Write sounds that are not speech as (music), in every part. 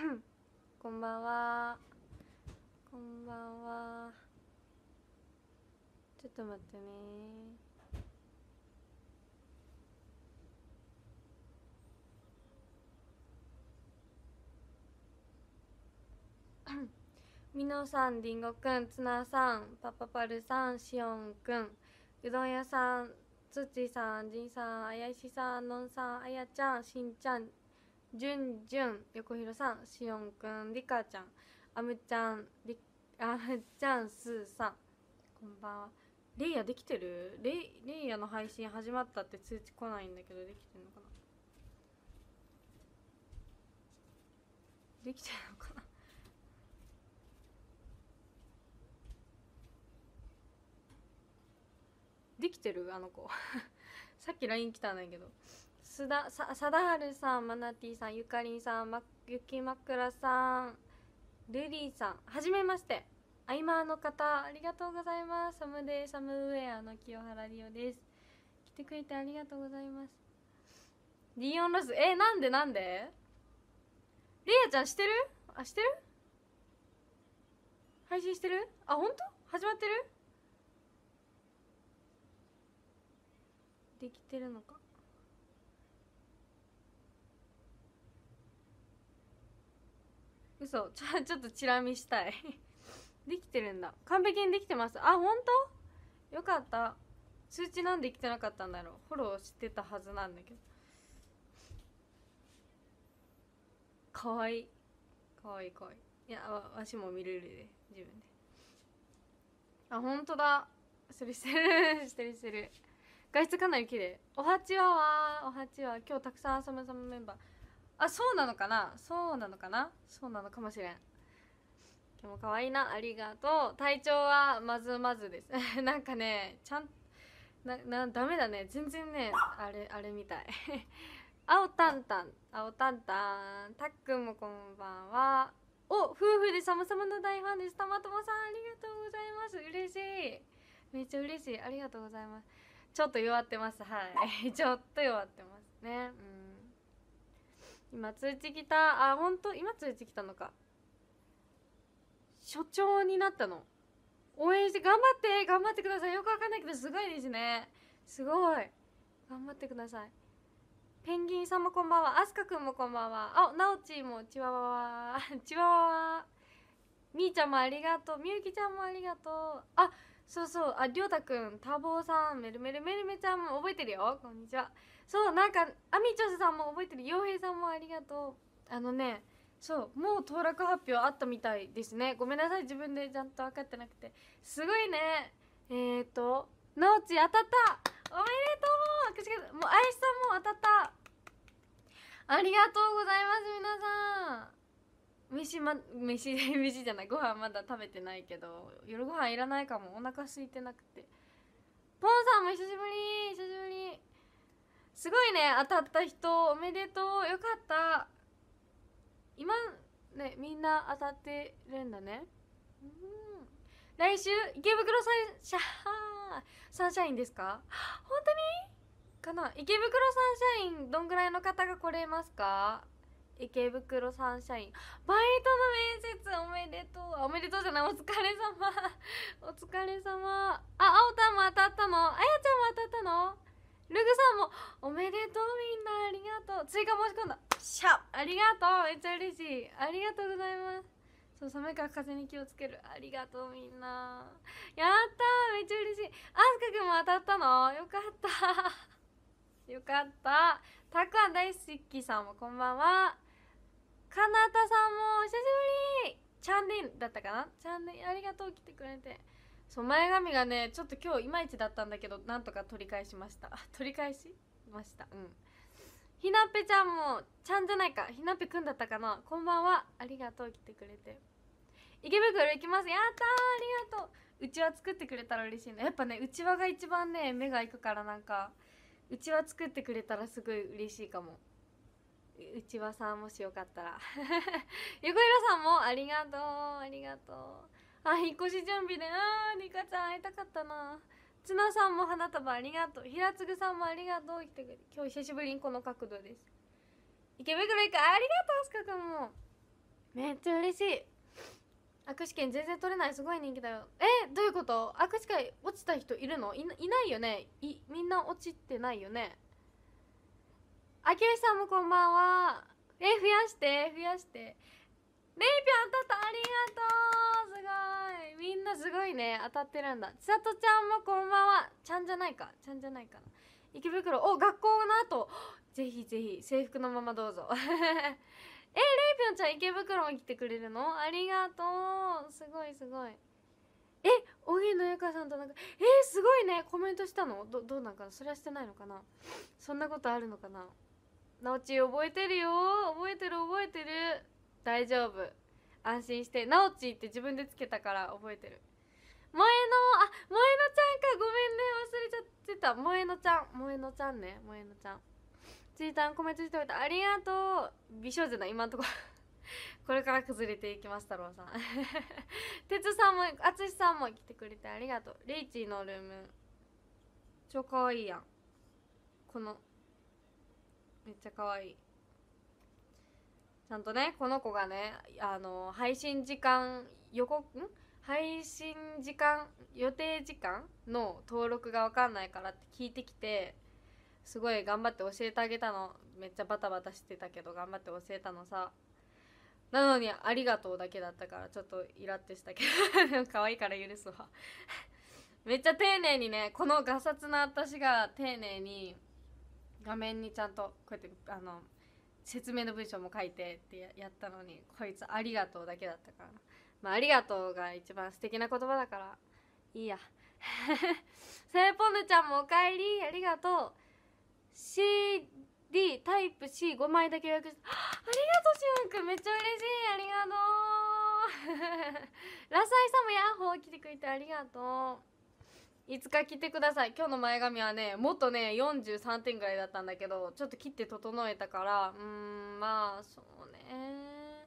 (clears throat) こんばんは。こんばんは。ちょっと待ってね。み (clears throat) のさん、りんごくん、つなさん、パパパルさん、しおんくん、うどん屋さん、つちさん、じんさん、あやしさん、のんさん、あやちゃん、しんちゃん、じゅんじゅん横広さんしおんくんりかちゃんあむちゃんりあむちゃんすーさんこんばんはレイヤできてるレイレイヤの配信始まったって通知来ないんだけどできてるのかなできてるのかなできてるあの子 (laughs) さっき LINE 来たんだけど須田さ貞治さんマナティさんゆかりんさん、ま、ゆきまくらさんルリーさんはじめましてアイマーの方ありがとうございますサムデイサムウェアの清原リオです来てくれてありがとうございますリオンロスえなんでなんでレイちゃんしてるあしてる配信してるあ本当始まってるできてるのか嘘 (laughs) ちょちょっとチラ見したい (laughs) できてるんだ完璧にできてますあ本当よかった通知なんで来てなかったんだろうフォローしてたはずなんだけどかわいいかわいいかわいいいやわわしも見れるで自分であ本当だ (laughs) してるしてるしてるしてる外出かなり綺麗おはちわはおはちわ今日たくさんあさむさむメンバーあそうなのかなそうなのかなそうなのかもしれんでも可愛いなありがとう体調はまずまずです (laughs) なんかねちゃんななダメだね全然ねあれあれみたい (laughs) 青タンタン青タンタンたっくんもこんばんはお夫婦でさまさまの大ファンですたまともさんありがとうございます嬉しいめっちゃ嬉しいありがとうございますちょっと弱ってますはい (laughs) ちょっと弱ってますね、うん今通知来たあ本当今通知来たのか所長になったの応援して頑張って頑張ってくださいよくわかんないけどすごいですねすごい頑張ってくださいペンギンさんもこんばんはあすかくんもこんばんはあなおちもチワワワ (laughs) チワワワみーちゃんもありがとうみゆきちゃんもありがとうあそうそうありょうたくん多忙さんめるめるめるめちゃんも覚えてるよこんにちはそうなんかあみちょさんも覚えてる洋平さんもありがとうあのねそうもう当落発表あったみたいですねごめんなさい自分でちゃんと分かってなくてすごいねえーとなおち当たったおめでとうもうあやしさんも当たったありがとうございます皆さん飯ま飯で (laughs) 飯じゃないご飯まだ食べてないけど夜ご飯いらないかもお腹空いてなくてポンさんも久しぶり久しぶりすごいね当たった人おめでとうよかった今ねみんな当たってるんだねうん来週池袋サンシャサンシャインですか本当にかな池袋サンシャインどんぐらいの方が来れますか池袋サンシャインバイトの面接おめでとうおめでとうじゃないお疲れ様お疲れ様あ青たんも当たったのあやちゃんも当たったのルグさんもおめでとうみんなありがとう追加申し込んだシャありがとうめっちゃ嬉しいありがとうございますそう寒いから風に気をつけるありがとうみんなやっためっちゃ嬉しいあすかくんも当たったのよかったよかったたくあん大好きさんもこんばんはかなたさんもお久しぶりチャンネルだったかなチャンネルありがとう来てくれてそう前髪がねちょっと今日いまいちだったんだけどなんとか取り返しました取り返しましたうんひなっぺちゃんもちゃんじゃないかひなぺくんだったかなこんばんはありがとう来てくれて池袋行きますやったありがとううちわ作ってくれたら嬉しいねやっぱねうちわが一番ね目がいくからなんかうちわ作ってくれたらすごい嬉しいかもうちわさんもしよかったら横 (laughs) こさんもありがとうありがとうあ引っ越し準備でああリカちゃん会いたかったなツナさんも花束ありがとう平次さんもありがとう来てくれ今日久しぶりにこの角度です池袋行くありがとうすか君もめっちゃ嬉しい握手券全然取れないすごい人気だよえどういうこと握手会落ちた人いるのいないよねいみんな落ちてないよねあきしさんもこんばんはえ増やして増やしてレイピョン当たったありがとうすごいみんなすごいね当たってるんだ千里ちゃんもこんばんはちゃんじゃないかちゃんじゃないかな池袋お学校の後 (laughs) ぜひぜひ制服のままどうぞ (laughs) えレイピョンちゃん池袋も来てくれるのありがとうすごいすごいえ荻野由香さんとなんかえー、すごいねコメントしたのどどうなんかなそれはしてないのかなそんなことあるのかななおち覚えてるよ覚えてる覚えてる大丈夫安心してなおちって自分でつけたから覚えてる萌えのあ萌えのちゃんかごめんね忘れちゃってた萌えのちゃん萌えのちゃんね萌えのちゃんちーたんコメントしておいたありがとう美少女な今のところ (laughs) これから崩れていきます太郎さん (laughs) 哲さんも淳さんも来てくれてありがとうレイチーのルーム超かわいいやんこのめっちゃかわいいちゃんとねこの子がねあの配信時間予告ん配信時間予定時間の登録が分かんないからって聞いてきてすごい頑張って教えてあげたのめっちゃバタバタしてたけど頑張って教えたのさなのに「ありがとう」だけだったからちょっとイラってしたけど (laughs) 可愛いから許すわ (laughs) めっちゃ丁寧にねこのがさつな私が丁寧に画面にちゃんとこうやってあの説明の文章も書いてってやったのにこいつ「ありがとう」だけだったからまあ「ありがとう」が一番素敵な言葉だからいいやさよポンヌちゃんも「おかえりありがとう」CD タイプ C5 枚だけ予約してありがとうしゅんくんめっちゃ嬉しいありがとう (laughs) ラサイさんもヤッホー来てくれてありがとういつか来てください今日の前髪はねもっとね43点ぐらいだったんだけどちょっと切って整えたからうんまあそうね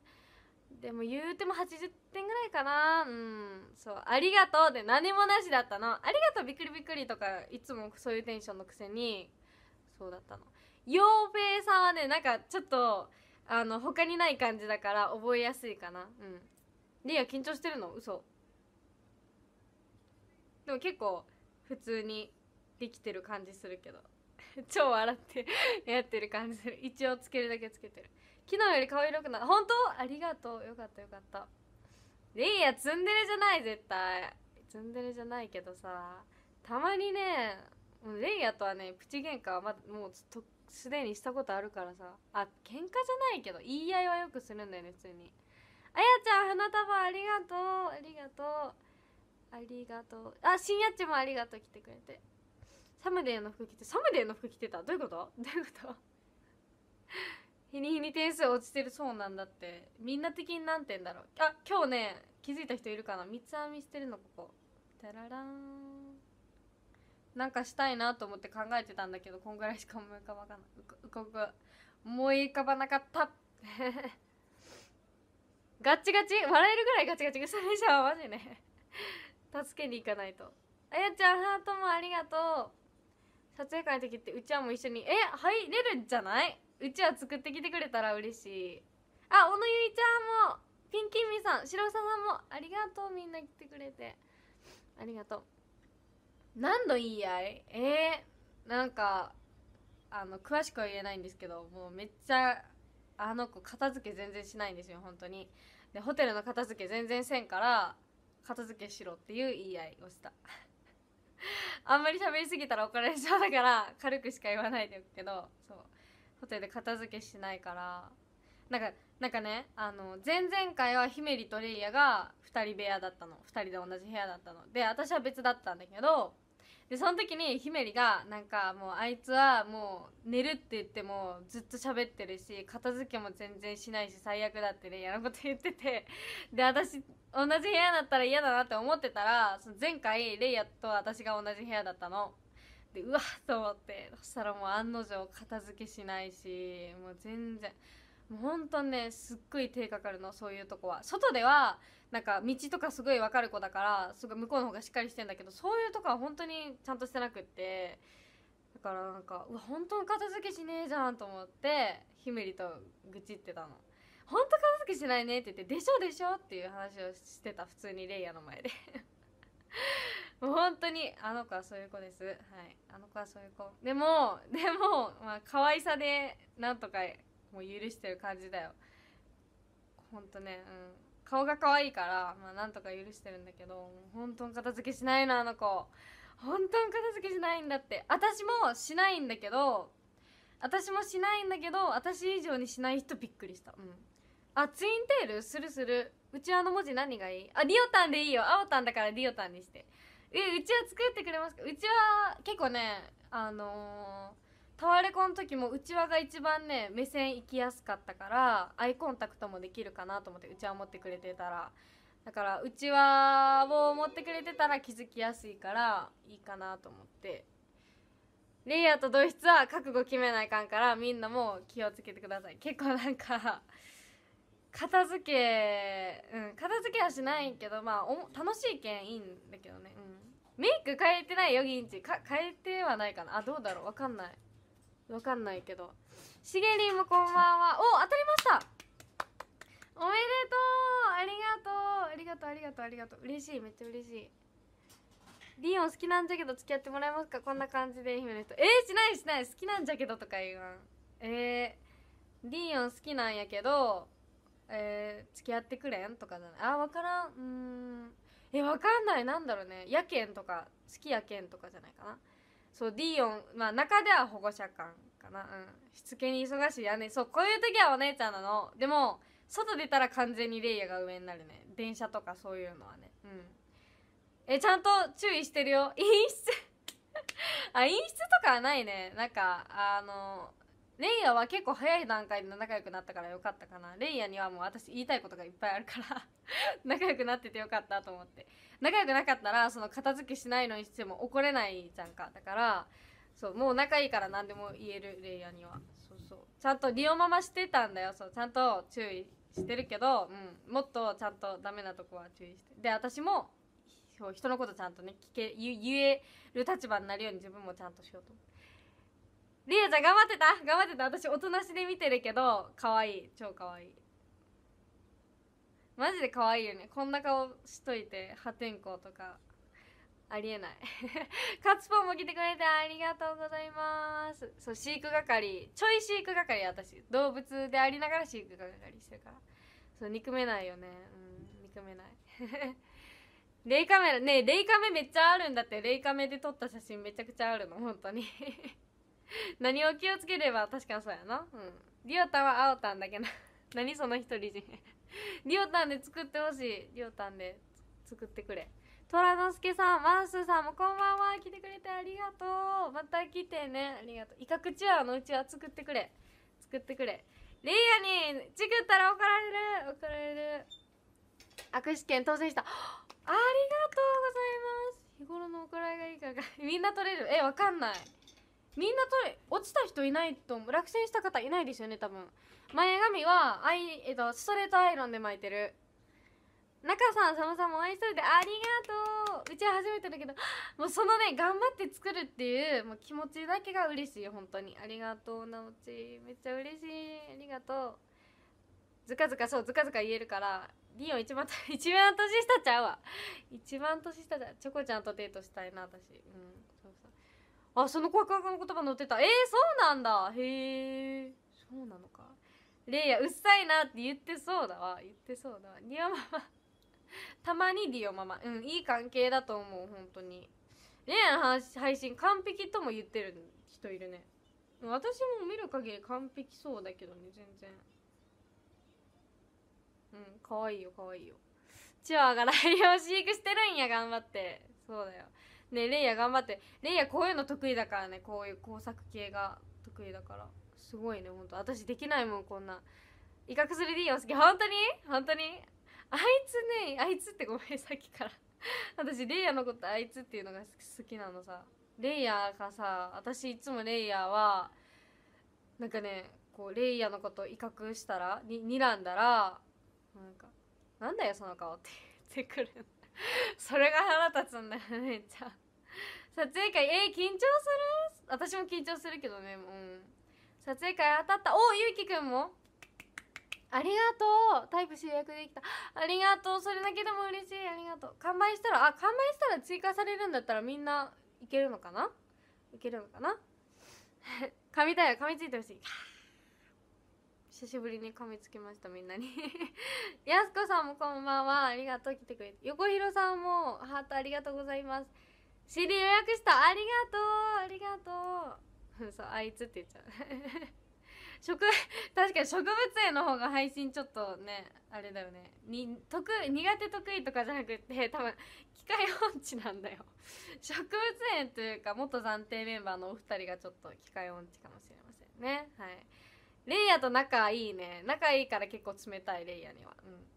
でも言うても80点ぐらいかなうんそう「ありがとう」で何もなしだったの「ありがとうびっくりびっくり」とかいつもそういうテンションのくせにそうだったの洋平さんはねなんかちょっとあの他にない感じだから覚えやすいかなうんリア緊張してるの嘘でも結構普通にできてる感じするけど (laughs) 超笑って (laughs) やってる感じする一応つけるだけつけてる昨日より顔色くな本当ありがとうよかったよかったレイヤツンデレじゃない絶対ツンデレじゃないけどさたまにねレイヤとはねプチ喧嘩はまもうすでにしたことあるからさあ喧嘩じゃないけど言い合いはよくするんだよね普通にあやちゃん花束ありがとうありがとうありがとうあ新やっちもありがとう来てくれてサムデーの服着てサムデーの服着てたどういうことどういうこと日に日に点数落ちてるそうなんだってみんな的に何点だろうあ今日ね気づいた人いるかな三つ編みしてるのここタラランなんかしたいなと思って考えてたんだけどこんぐらいしか思い浮かばなうかうか思い浮かばなかった (laughs) ガチガチ笑えるぐらいガチガチそれじゃあマジね助けに行かないとあやちゃんハートもありがとう撮影会の時ってうちはもう一緒にえ入れるんじゃないうちは作ってきてくれたら嬉しいあ小野ゆいちゃんもピンキーミーさん白沢さんもありがとうみんな来てくれてありがとう何度言い合いえー、なんかあの詳しくは言えないんですけどもうめっちゃあの子片付け全然しないんですよ本当にでホテルの片付け全然せんから片付けしろっていう言い合いをした (laughs) あんまり喋りすぎたら怒られそうだから軽くしか言わないでおくけどそうホテルで片付けしないからなんかなんかねあの前々回はひめりとレイヤが2人部屋だったの2人で同じ部屋だったので私は別だったんだけどでその時にひめりがなんかもうあいつはもう寝るって言ってもずっと喋ってるし片付けも全然しないし最悪だってね嫌なこと言っててで私同じ部屋だったら嫌だなって思ってたらその前回レイヤと私が同じ部屋だったの。でうわっと思ってそしたらもう案の定片付けしないしもう全然もうほんとねすっごい手かかるのそういうとこは外ではなんか道とかすごい分かる子だからすごい向こうの方がしっかりしてんだけどそういうとこは本当にちゃんとしてなくってだからなんかうわ本当に片付けしねえじゃんと思ってひめりと愚痴ってたの「本当片付けしないね」って言って「でしょでしょ」っていう話をしてた普通にレイヤーの前で (laughs) もう本当にあの子はそういう子ですはいあの子はそういう子でもでもまあ可愛さでなんとかもう許してる感じだよほんとねうん顔が可愛いからまあなんとか許してるんだけど本当に片付けしないのあの子本当に片付けしないんだって私もしないんだけど私もしないんだけど私以上にしない人びっくりしたうんあツインテールするするうちあの文字何がいいあディオタンでいいよ青タンだからリオタンにしてえうちは作ってくれますかうちは結構ねあのータワレコの時もうちわが一番ね目線行きやすかったからアイコンタクトもできるかなと思ってうちわ持ってくれてたらだからうちわを持ってくれてたら気づきやすいからいいかなと思ってレイヤーと同室は覚悟決めないかんからみんなも気をつけてください結構なんか片付けうん片付けはしないけどまあお楽しいけんいいんだけどねうんメイク変えてないよ銀ちか変えてはないかなあどうだろうわかんないわかんないけどしげりんもこんばんはお当たりましたおめでとうありがとうありがとうありがとうありがとう嬉しいめっちゃ嬉しいリオン好きなんじゃけど付き合ってもらえますかこんな感じで姫の人えー、しないしない好きなんじゃけどとか言わんえー、リオン好きなんやけどえー、付き合ってくれんとかじゃないあ分からんうんえ分かんないなんだろうねやけんとか好きやけんとかじゃないかなそうディオンまあ中では保護者感かなうんしつけに忙しいやねそうこういう時はお姉ちゃんなのでも外出たら完全にレイヤが上になるね電車とかそういうのはねうんえちゃんと注意してるよ (laughs) 陰湿あ陰湿とかはないねなんかあのレイヤは結構早い段階で仲良くなったからよかったかなレイヤにはもう私言いたいことがいっぱいあるから (laughs) 仲良くなっててよかったと思って仲良くなかったらその片付けしないのにしても怒れないじゃんかだからそうもう仲いいから何でも言えるレイヤーにはそうそうちゃんとリオママしてたんだよそうちゃんと注意してるけど、うん、もっとちゃんとダメなとこは注意してで私も人のことちゃんとね聞け言える立場になるように自分もちゃんとしようと思って。りエちゃん頑張ってた頑張ってた私おとなしで見てるけど可愛い超可愛いマジで可愛いよねこんな顔しといて破天荒とかありえない (laughs) カツポンも来てくれてありがとうございますそう飼育係ちょい飼育係私動物でありながら飼育係してるからそう憎めないよねうん憎めない (laughs) レイカメラねレイカメめっちゃあるんだってレイカメで撮った写真めちゃくちゃあるの本当に (laughs) 何を気をつければ確かにそうやなうんリオタは青タンだけな (laughs) 何その一人人。(laughs) リオタンで作ってほしいリオタンで作ってくれ虎之助さんマンスーさんもこんばんは来てくれてありがとうまた来てねありがとう威嚇チュアのうちは作ってくれ作ってくれレイヤにチクったら怒られる怒られる握手券当選したありがとうございます日頃の行いがいいかが。みんな取れるえわかんないみんな取れ落ちた人いないと落選した方いないですよね多分前髪はアイ、えっと、ストレートアイロンで巻いてる中さんさまさんも愛しとるでありがとううちは初めてだけどもうそのね頑張って作るっていうもう気持ちだけが嬉しい本当にありがとうなおちめっちゃ嬉しいありがとうずかずかそうずかずか言えるからリオ一番一番年下ちゃうわ一番年下じゃチョコちゃんとデートしたいな私うんあその告白の言葉載ってたえー、そうなんだへえそうなのかレイヤうっさいなって言ってそうだわ言ってそうだわニオママたまにディオママうんいい関係だと思う本当にレイヤの配信完璧とも言ってる人いるね私も見る限り完璧そうだけどね全然うん可愛いよ可愛いよチワワがライオン飼育してるんや頑張ってそうだよねレイヤ頑張ってレイヤこういうの得意だからねこういう工作系が得意だからすごいねほんと私できないもんこんな威嚇する D お好き本当に本当にあいつねあいつってごめんさっきから私レイヤのことあいつっていうのが好きなのさレイヤーがさ私いつもレイヤーはなんかねこうレイヤーのこと威嚇したらに睨んだらなんか「なんだよその顔」って言ってくるそれが腹立つんだよねちゃ撮影会えー、緊張する私も緊張するけどねうん撮影会当たったおゆうきくんもありがとうタイプ集約できたありがとうそれだけでも嬉しいありがとう完売したらあ完売したら追加されるんだったらみんないけるのかないけるのかな (laughs) 噛みたいよ噛みついてほしい久しぶりに噛みつきましたみんなに (laughs) やすこさんもこんばんはありがとう来てくれて横広さんもハートありがとうございます CD 予約したありがとうありがとう (laughs) そうあいつって言っちゃう (laughs) 確かに植物園の方が配信ちょっとねあれだよねに得苦手得意とかじゃなくて (laughs) 多分機械音痴なんだよ植物園というか元暫定メンバーのお二人がちょっと機械音痴かもしれませんねはいレイヤーと仲いいね仲いいから結構冷たいレイヤーにはうん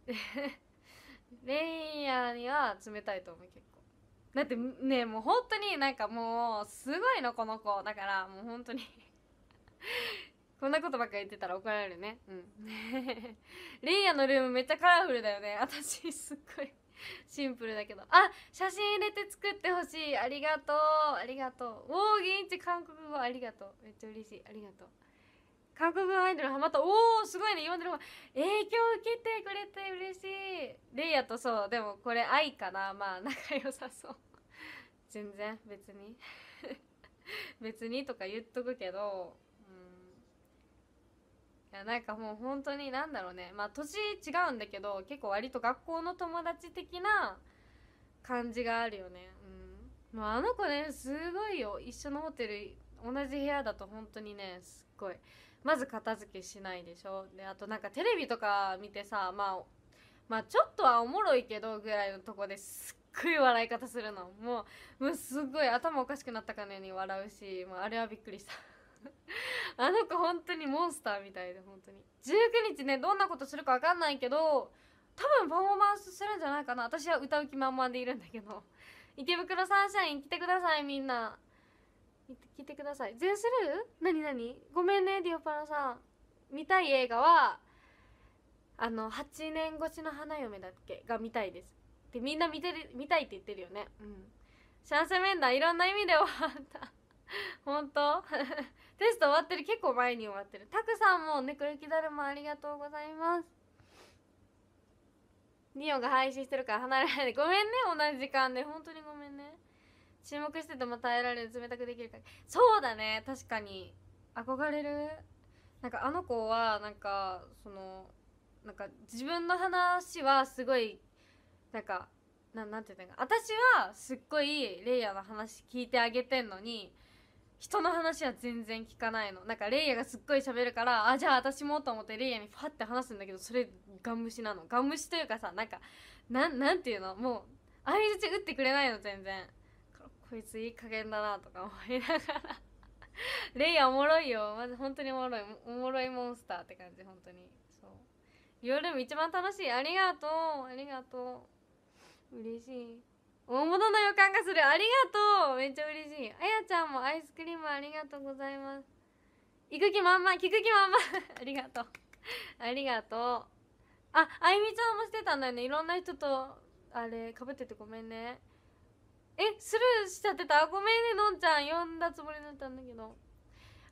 レイヤーには冷たいと思う結構だってねもう本当になんかもうすごいのこの子だからもう本当に (laughs) こんなことばっか言ってたら怒られるねうんレイ (laughs) ヤのルームめっちゃカラフルだよね私すっごい (laughs) シンプルだけどあ写真入れて作ってほしいありがとうありがとうおお銀地韓国語ありがとうめっちゃ嬉しいありがとう韓国語アイドルハマったおおすごいね今でも影響受けてくれて嬉しいレイヤとそうでもこれ愛かなまあ仲良さそう全然別に (laughs) 別にとか言っとくけどうんいやなんかもう本当に何だろうねまあ年違うんだけど結構割と学校の友達的な感じがあるよねうんもうあの子ねすごいよ一緒のホテル同じ部屋だと本当にねすっごいまず片付けしないでしょであとなんかテレビとか見てさまあまあちょっとはおもろいけどぐらいのとこですっごい笑い方するのもうもうすごい頭おかしくなったかのように笑うしもうあれはびっくりした (laughs) あの子本当にモンスターみたいで本当に19日ねどんなことするか分かんないけど多分パフォーマンスするんじゃないかな私は歌う気満々でいるんだけど池袋サンシャイン来てくださいみんな来てください全スルー何何ごめんねディオパラさん見たい映画はあの8年越しの花嫁だっけが見たいですってみんな見てる見たいって言ってるよねうんシャンセメンダーいろんな意味で終わった (laughs) 本当 (laughs) テスト終わってる結構前に終わってるたくさんも猫雪、ね、だるまありがとうございますニオが配信してるから離れないでごめんね同じ時間で本当にごめんね注目してても耐えられる冷たくできるかそうだね確かに憧れるなんかあの子はなんかそのなんか自分の話はすごいなんかななんて言うんだか私はすっごいレイヤーの話聞いてあげてんのに人の話は全然聞かないのなんかレイヤがすっごい喋るからあじゃあ私もと思ってレイヤーにファって話すんだけどそれガン虫なのガンシというかさなんかなんなんていうのもう相づち打ってくれないの全然こいついい加減だなとか思いながらレイヤおもろいよまず本当におもろいおもろいモンスターって感じ本当にそう夜も一番楽しいありがとうありがとう嬉しい大物の予感がするありがとうめっちゃ嬉しいあやちゃんもアイスクリームありがとうございます行く気満々聞く気満々 (laughs) ありがとうありがとうああゆみちゃんもしてたんだよねいろんな人とあれかぶっててごめんねえスルーしちゃってたごめんねのんちゃん呼んだつもりだったんだけど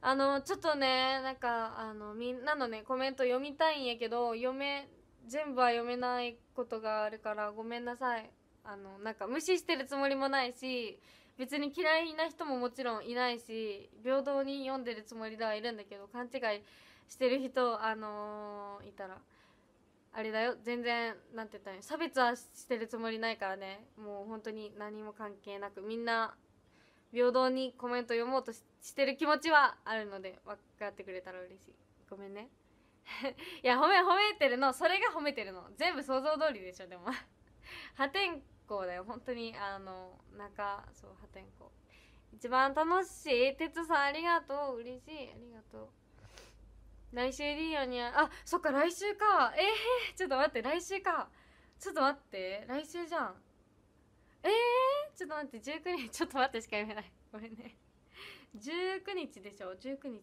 あのちょっとねなんかあのみんなのねコメント読みたいんやけど読め全部は読めないことがあるからごめんなさいあのなんか無視してるつもりもないし別に嫌いな人ももちろんいないし平等に読んでるつもりではいるんだけど勘違いしてる人あのー、いたらあれだよ全然なんて言ったら差別はしてるつもりないからねもう本当に何も関係なくみんな平等にコメント読もうとしてる気持ちはあるので分かってくれたら嬉しいごめんね (laughs) いや褒め褒めてるのそれが褒めてるの全部想像通りでしょでも (laughs) 破天荒だよ本当にあの中そう破天荒一番楽しい哲さんありがとう嬉しいありがとう来週リーアにあそっか来週かえー、ちょっと待って来週かちょっと待って来週じゃんえー、ちょっと待って19日ちょっと待ってしか読めないごめんね19日でしょ19日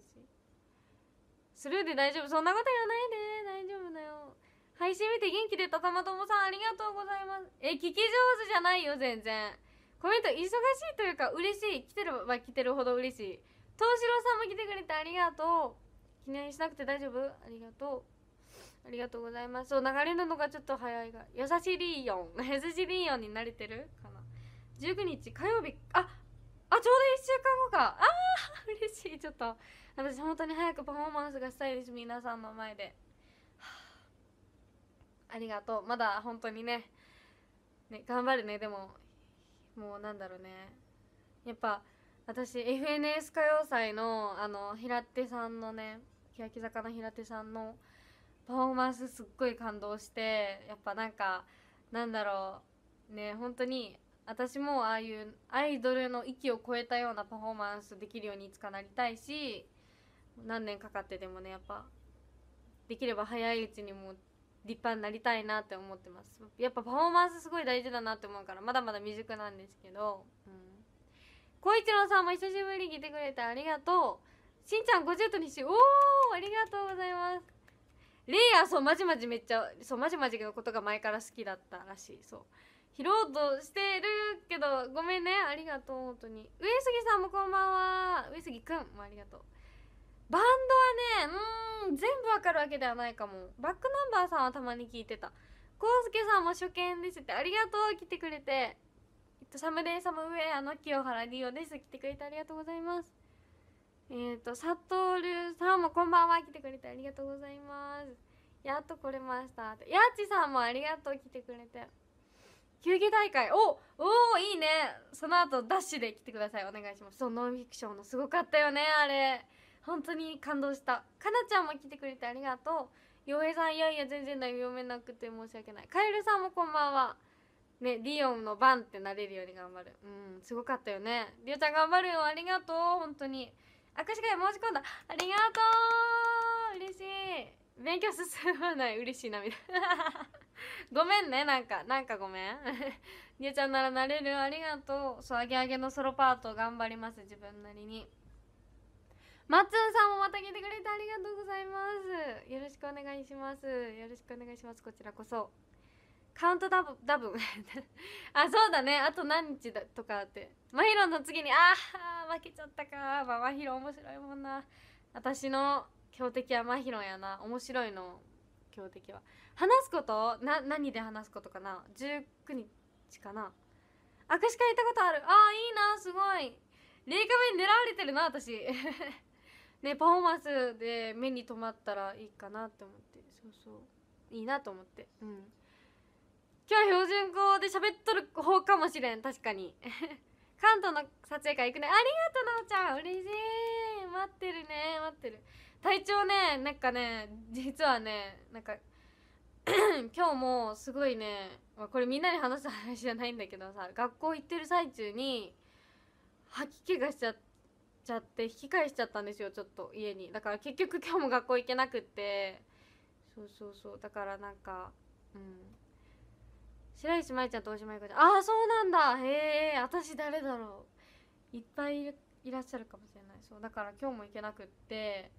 スルーで大丈夫そんなこと言わないで大丈夫だよ配信見て元気でたたまともさんありがとうございますえ聞き上手じゃないよ全然コメント忙しいというか嬉しい来てれば来てるほど嬉しい東四郎さんも来てくれてありがとう記念しなくて大丈夫ありがとうありがとうございますそう流れるのがちょっと早いが優しいリーヨン (laughs) 優しいリーヨンに慣れてるかな19日火曜日ああちょうど1週間後かああ嬉しいちょっと私本当に早くパフォーマンスがしたいです皆さんの前で、はあ、ありがとうまだ本当にねね頑張るねでももうなんだろうねやっぱ私 FNS 歌謡祭のあの平手さんのね欅坂の平手さんのパフォーマンスすっごい感動してやっぱなんかなんだろうね本当に私もああいうアイドルの域を超えたようなパフォーマンスできるようにいつかなりたいし何年かかってでもねやっぱできれば早いうちにもう立派になりたいなって思ってますやっぱパフォーマンスすごい大事だなって思うからまだまだ未熟なんですけど浩、うん、一郎さんも久しぶりに来てくれてありがとうしんちゃん50と2週おおありがとうございますレイヤーそうまじまじめっちゃそうまじまじのことが前から好きだったらしいそう拾おうとしてるけどごめんねありがとう本当に上杉さんもこんばんは上杉くんもありがとうバンドはねうん全部わかるわけではないかもバックナンバーさんはたまに聞いてたコウスケさんも初見ですってありがとう来てくれてえっとサムデイサムウェアの清原リオです来てくれてありがとうございますえっ、ー、とサトルさんもこんばんは来てくれてありがとうございますやっと来れましたやっちさんもありがとう来てくれて球技大会おおいいねその後ダッシュで来てくださいお願いしますそうノンフィクションのすごかったよねあれ本当に感動したかなちゃんも来てくれてありがとう嫁さんいやいや全然だ読めなくて申し訳ないカエルさんもこんばんはねリオンの番ってなれるように頑張るうんすごかったよねリオちゃん頑張るよありがとう本当に握手会申し込んだありがとう嬉しい勉強進まない嬉しい涙 (laughs) ごめんねなんかなんかごめんリオ (laughs) ちゃんならなれるありがとうそうアげあげのソロパート頑張ります自分なりにまっさんもまた来てくれてありがとうございますよろしくお願いしますよろしくお願いしますこちらこそカウントダブダブ (laughs) あそうだねあと何日だとかってまひろの次にああ負けちゃったかまあ、まひろ面白いもんな私の強敵はまひろやな面白いの強敵は話すことな何で話すことかな19日かな握手会行ったことあるああいいなすごい霊仮面狙われてるな私ねパフォーマンスで目に留まったらいいかなって思ってそうそういいなと思ってうん今日は標準語で喋っとる方かもしれん確かに (laughs) 関東の撮影会行くねありがとうなおちゃん嬉しい待ってるね待ってる体調ねなんかね実はねなんか (clears throat) 今日もすごいね、まあ、これみんなに話す話じゃないんだけどさ学校行ってる最中に吐き気がしちゃってちゃって引き返しちゃったんですよちょっと家にだから結局今日も学校行けなくってそうそうそうだからなんかうん白石麻衣ちゃんと大島由子ちゃんああそうなんだへえ私誰だろういっぱいいらっしゃるかもしれないそうだから今日も行けなくって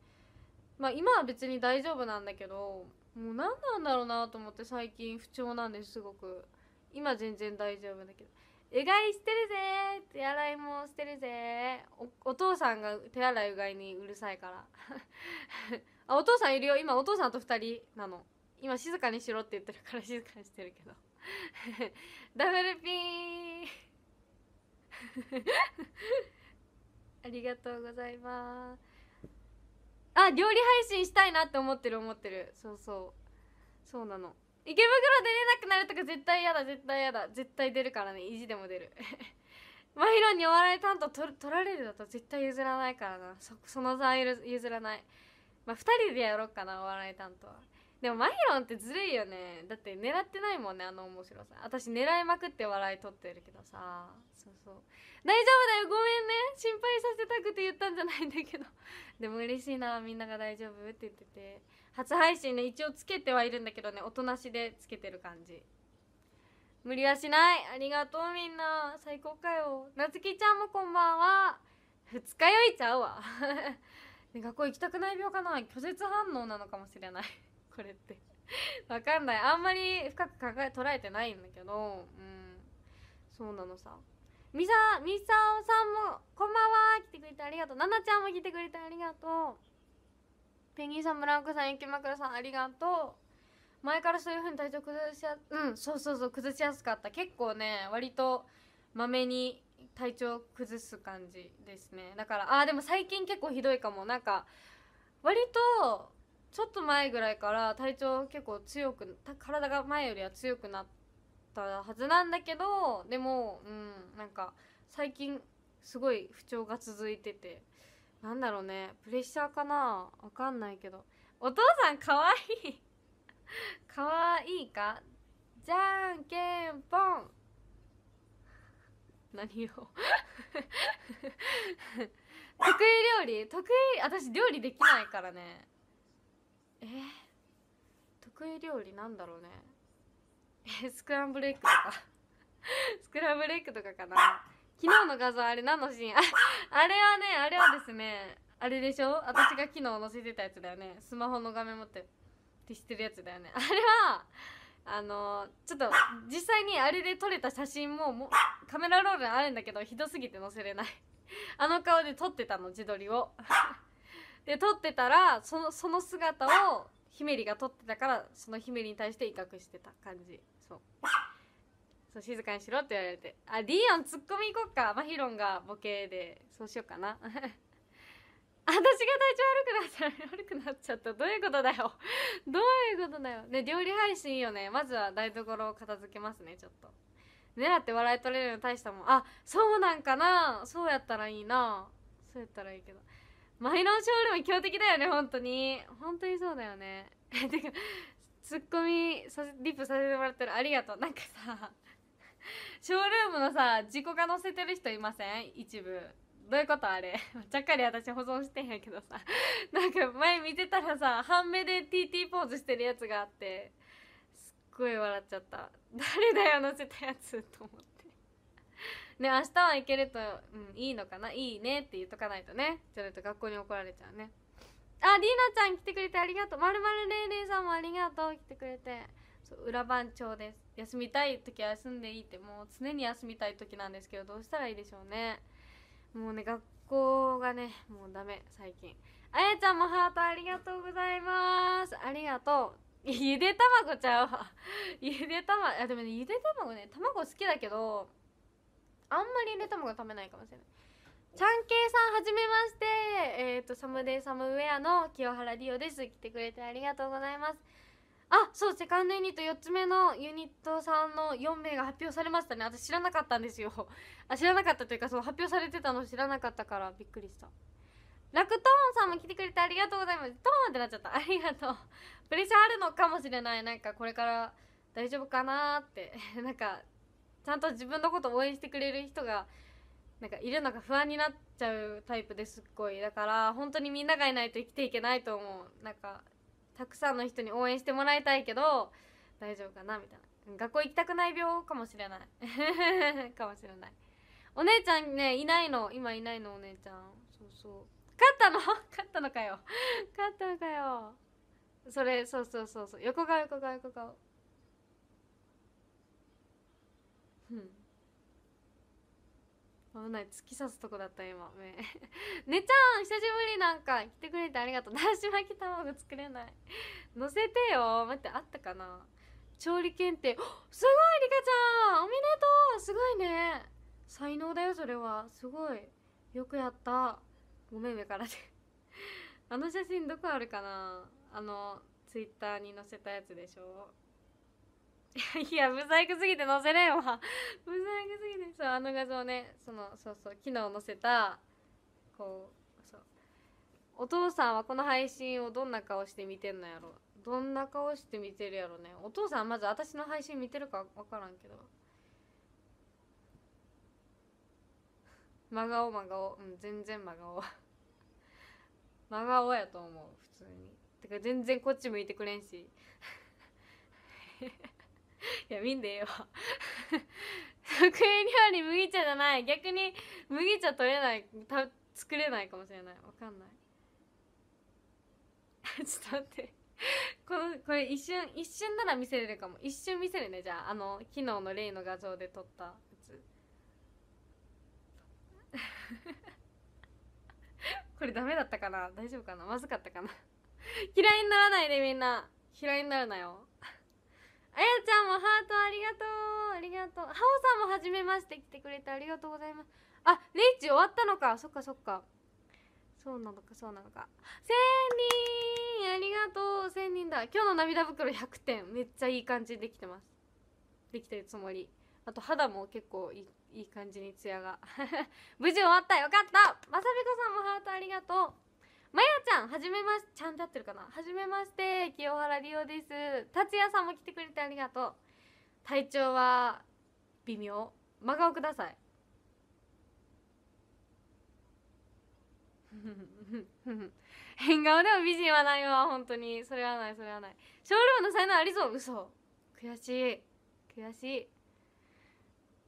まあ今は別に大丈夫なんだけどもう何なんだろうなと思って最近不調なんですすごく今全然大丈夫だけどうがいしてるぜ手洗いもしてるぜおお父さんが手洗いうがいにうるさいからあお父さんいるよ今お父さんと2人なの今静かにしろって言ってるから静かにしてるけどダブルピンありがとうございますあ料理配信したいなって思ってる思ってるそうそうそうなの池袋出れなくなるとか絶対嫌だ絶対嫌だ絶対出るからね意地でも出るマ (laughs) ヒロにお笑い担当取取られるだと絶対譲らないからなそその座は譲らないまあ2人でやろうかなお笑い担当はでもマヒロンってずるいよねだって狙ってないもんねあの面白さ私狙いまくって笑い取ってるけどさそうそう大丈夫だよごめんね心配させたくて言ったんじゃないんだけど (laughs) でも嬉しいなみんなが大丈夫って言ってて初配信ね一応つけてはいるんだけどね音なしでつけてる感じ無理はしないありがとうみんな最高かよなつきちゃんもこんばんは二日酔いちゃうわ (laughs) 学校行きたくない病かな拒絶反応なのかもしれない (laughs) これってわかんないあんまり深く考え捉えてないんだけどうんそうなのさみさみさおさんもこんばんは来てくれてありがとうななちゃんも来てくれてありがとうペンギンさんブランコさん雪枕さんありがとう前からそういうふうに体調崩しやうんそうそうそう崩しやすかった結構ね割とまめに体調崩す感じですねだからあーでも最近結構ひどいかもなんか割とちょっと前ぐらいから体調結構強く体が前よりは強くなったはずなんだけどでもうんなんか最近すごい不調が続いててなんだろうねプレッシャーかなわかんないけどお父さんかわいい (laughs) かわいいかじゃんけんぽん (laughs) 何を (laughs) 得意料理得意私料理できないからねえー、得意料理なんだろうねえスクランブルエッグとかスクランブルエッグとかかな昨日の画像あれ何のシーンあ (laughs) あれはねあれはですねあれでしょ私が昨日載せてたやつだよねスマホの画面持ってってしてるやつだよねあれはあのちょっと実際にあれで撮れた写真ももカメラロールあるんだけどひどすぎて載せれないあの顔で撮ってたの自撮りを (laughs) で撮ってたらそのその姿をひめりが撮ってたからそのひめりに対して威嚇してた感じそうそう静かにしろって言われてあディオンツッコミ行こっかマヒロンがボケでそうしようかな (laughs) 私が体調悪くなったら悪くなっちゃったどういうことだよどういうことだよね料理配信いいよねまずは台所を片付けますねちょっと狙って笑い取れるの大したもんあそうなんかなそうやったらいいなそうやったらいいけどマイナンショールーム強敵だよね本当に本当にそうだよね (laughs) てかツッコミさせリップさせてもらってるありがとうなんかさ (laughs) ショールームのさ自己が載せてる人いません一部どういうことあれ (laughs) ちゃっかり私保存してんやけどさ (laughs) なんか前見てたらさ半目で TT ポーズしてるやつがあってすっごい笑っちゃった誰だよ載せたやつと思ってね明日は行けると、うん、いいのかないいねって言っとかないとねじゃないと学校に怒られちゃうねありーなちゃん来てくれてありがとうまるまるれいれいさんもありがとう来てくれてそう裏番長です休みたい時は休んでいいってもう常に休みたい時なんですけどどうしたらいいでしょうねもうね学校がねもうダメ最近あやちゃんもハートありがとうございますありがとうゆで卵ちゃうわ (laughs) ゆで卵いやでもねゆで卵ね卵好きだけどあんまりゆで卵食べないかもしれないちゃんけいさんはじめましてえっ、ー、とサムデイサムウェアの清原リオです来てくれてありがとうございますあそうセカンドユニット4つ目のユニットさんの4名が発表されましたね私知らなかったんですよ (laughs) あ知らなかったというかそう発表されてたの知らなかったからびっくりしたラクトーンさんも来てくれてありがとうございますトーンってなっちゃった (laughs) ありがとうプレッシャーあるのかもしれないなんかこれから大丈夫かなって (laughs) なんかちゃんと自分のこと応援してくれる人がなんかいるのが不安になっちゃうタイプですっごいだから本当にみんながいないと生きていけないと思うなんかたくさんの人に応援してもらいたいけど大丈夫かなみたいな学校行きたくない病かもしれない (laughs) かもしれないお姉ちゃんねいないの今いないのお姉ちゃんそうそう勝ったの勝ったのかよ勝ったのかよそれそうそうそうそう横顔横顔横顔うん危ない突き刺すとこだった今目ね (laughs) ちゃん久しぶりなんか来てくれてありがとうだし巻き卵作れない乗せてよ待ってあったかな調理検定すごいリカちゃんおめでとうすごいね才能だよそれはすごいよくやったごめん目からで (laughs) あの写真どこあるかなあのツイッターに載せたやつでしょ (laughs) いや、無細工すぎて載せれんわ。(laughs) 無細工すぎて。そう、あの画像ね、その、そうそう、昨日載せた、こう、そう。お父さんはこの配信をどんな顔して見てんのやろどんな顔して見てるやろね。お父さんまず私の配信見てるか分からんけど。真顔真顔。うん、全然真顔。(laughs) 真顔やと思う、普通に。てか全然こっち向いてくれんし。(laughs) や見んでええわ得意 (laughs) 料理麦茶じゃない逆に麦茶取れないた作れないかもしれないわかんない (laughs) ちょっと待ってこのこれ一瞬一瞬なら見せれるかも一瞬見せるねじゃああの昨日の例の画像で撮ったやつこれダメだったかな大丈夫かなまずかったかな嫌いにならないでみんな嫌いになるなよあやちゃんもハートありがとうありがとうハオさんも初めまして来てくれてありがとうございますあレイチ終わったのかそっかそっかそうなのかそうなのか1000人ありがとう1000人だ今日の涙袋100点めっちゃいい感じにできてますできてるつもりあと肌も結構いい感じにツヤが (laughs) 無事終わったよかったまさびこさんもハートありがとうまやちゃんはじめましちゃんと合ってるかなはじめまして清原里央です達也さんも来てくれてありがとう体調は微妙真顔ください (laughs) 変顔でも美人はないわ本当にそれはないそれはない少量の才能ありそう嘘悔しい悔しい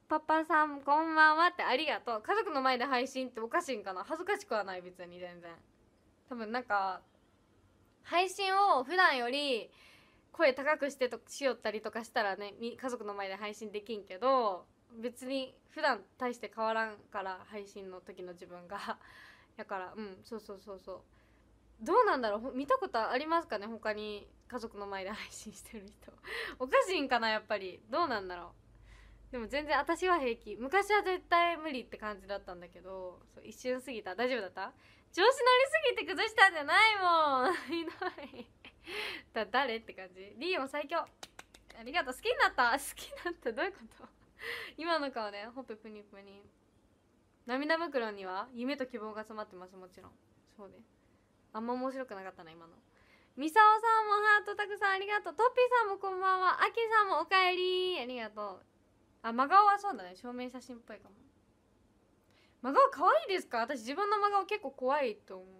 パパさんこんばんはってありがとう家族の前で配信っておかしいんかな恥ずかしくはない別に全然多分なんか配信を普段より声高くしてとしよったりとかしたらね家族の前で配信できんけど別に普段大して変わらんから配信の時の自分がや (laughs) からうんそうそうそうそうどうなんだろう見たことありますかね他に家族の前で配信してる人 (laughs) おかしいんかなやっぱりどうなんだろうでも全然私は平気昔は絶対無理って感じだったんだけどそう一瞬過ぎた大丈夫だった調子乗りすぎて崩したんじゃないもん (laughs) ひどいだ誰って感じリーも最強ありがとう好きになった (laughs) 好きになったどういうこと (laughs) 今の顔ねほっぺぷにぷに涙袋には夢と希望が詰まってますもちろんそうねあんま面白くなかったな今のみさおさんもハートたくさんありがとうトッピーさんもこんばんはあきさんもおかえりありがとうあ真顔はそうだね証明写真っぽいかも真顔可愛いですか私自分の真顔結構怖いと思う、うん、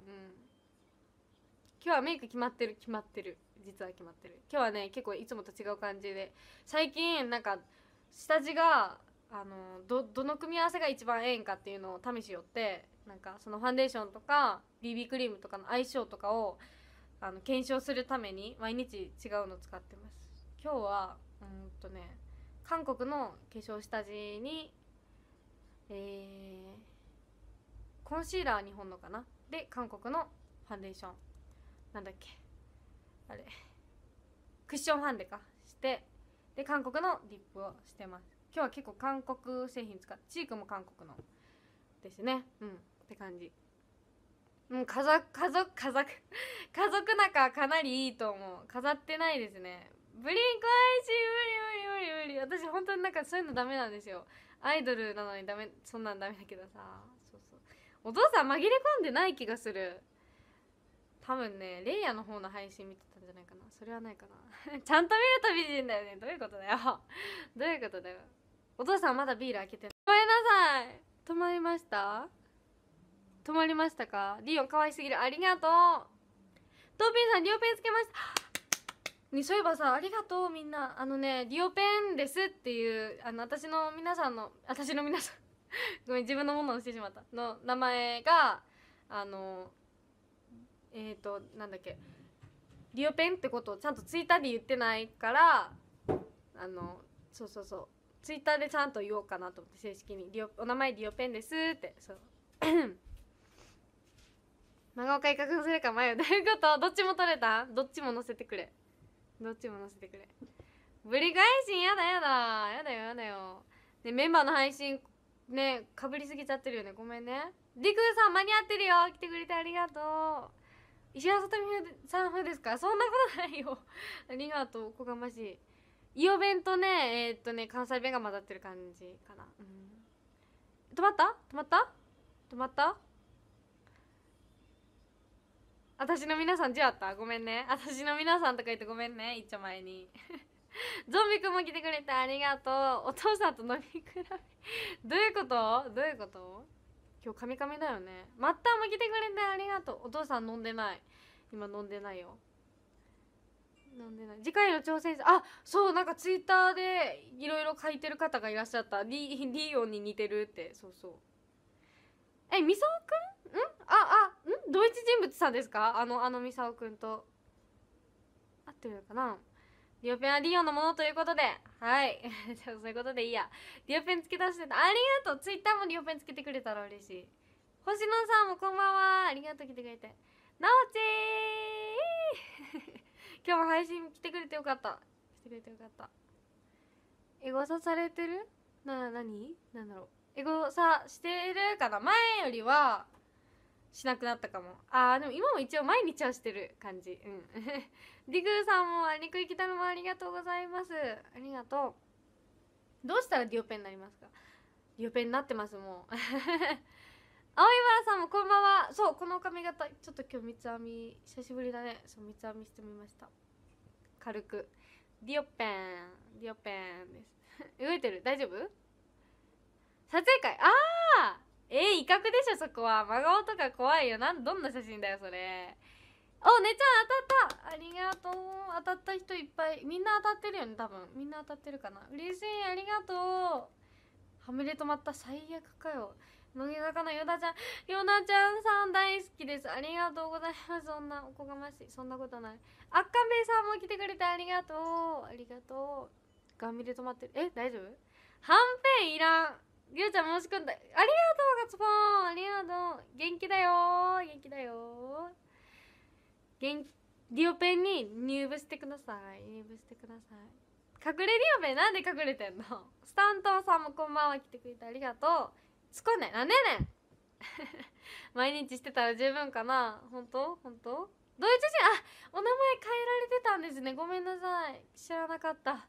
今日はメイク決まってる決まってる実は決まってる今日はね結構いつもと違う感じで最近なんか下地があのどどの組み合わせが一番ええんかっていうのを試しよってなんかそのファンデーションとか BB クリームとかの相性とかをあの検証するために毎日違うの使ってます今日はうんとね韓国の化粧下地にえーコンシーラー日本のかなで韓国のファンデーションなんだっけあれクッションファンデかしてで韓国のディップをしてます今日は結構韓国製品使ってチークも韓国のですねうんって感じうん家族家族家族家族仲かなりいいと思う飾ってないですねブリン怖愛し無理無理無理無理私本当になんかそういうのダメなんですよアイドルなのにダメそんなんダメだけどさお父さん紛れ込んでない気がする多分ねレイヤーの方の配信見てたんじゃないかなそれはないかな (laughs) ちゃんと見ると美人だよねどういうことだよ (laughs) どういうことだよお父さんまだビール開けてごめんなさい止まりました止まりましたかリオン可愛すぎるありがとうトーピンさんリオペンつけました (gasps) にそういえばさありがとうみんなあのねリオペンですっていうあの私の皆さんの私の皆さん (laughs) ごめん自分のものをしてしまったの名前があのえっ、ー、となんだっけリオペンってことをちゃんとツイッターで言ってないからあのそうそうそうツイッターでちゃんと言おうかなと思って正式にリオ「お名前リオペンです」ってそう真顔か威するか迷うどういうことどっちも取れたどっちも載せてくれどっちも載せてくれぶり返しやだやだやだよやだよでメンバーの配信ねかぶりすぎちゃってるよねごめんねりくさん間に合ってるよ来てくれてありがとう石原さとみさん風ですかそんなことないよ (laughs) ありがとうおこがましいイオ弁とねえー、っとね関西弁が混ざってる感じかなうん止まった止まった止まった私の皆さんじゃあったごめんね私の皆さんとか言ってごめんね一丁前に (laughs) (laughs) ゾンビくんも来てくれてありがとうお父さんと飲み比べどういうことどういうこと今日カミカミだよねマッターも来てくれてありがとうお父さん飲んでない今飲んでないよ飲んでない次回の挑戦者あそうなんかツイッターでいろいろ書いてる方がいらっしゃったリリオンに似てるってそうそうえみさおくんんああん同一人物さんですかあのあのみさおくんと合ってるのかなディオペンはディオのものということで、はい。(laughs) じゃあそういうことでいいや。ディオペンつけ出してた。ありがとうツイッターもディオペンつけてくれたら嬉しい。星野さんもこんばんは。ありがとう来てくれて。なおちー (laughs) 今日も配信来てくれてよかった。来てくれてよかった。エゴサされてるな、なになんだろう。エゴサしてるかな前よりは、しなくなったかもあーでも今も一応毎日はしてる感じうんディ (laughs) グーさんも肉行きたのもありがとうございますありがとうどうしたらディオペンになりますかディオペになってますもう (laughs) 青井原さんもこんばんはそうこの髪型ちょっと今日三つ編み久しぶりだねそう三つ編みしてみました軽くディオペンディオペンです (laughs) 動いてる大丈夫撮影会ああえ威嚇でしょそこは真顔とか怖いよなんどんな写真だよそれおねちゃん当たったありがとう当たった人いっぱいみんな当たってるよね多分みんな当たってるかな嬉しいありがとうはみれ止まった最悪かよ乃木坂のヨダちゃんヨなちゃんさん大好きですありがとうございますそんなおこがましいそんなことないあっかめさんも来てくれてありがとうありがとうガンミで止まってるえ大丈夫はんぺんいらんりゅうちゃん申し込んだありがとうガツポンありがとう元気だよ元気だよ元気リオペンに入部してください入部してください隠れリオベなんで隠れてんのスタントさんもこんばんは来てくれてありがとうつこねなんでねん (laughs) 毎日してたら十分かな本当本当ドイツ人あお名前変えられてたんですねごめんなさい知らなかった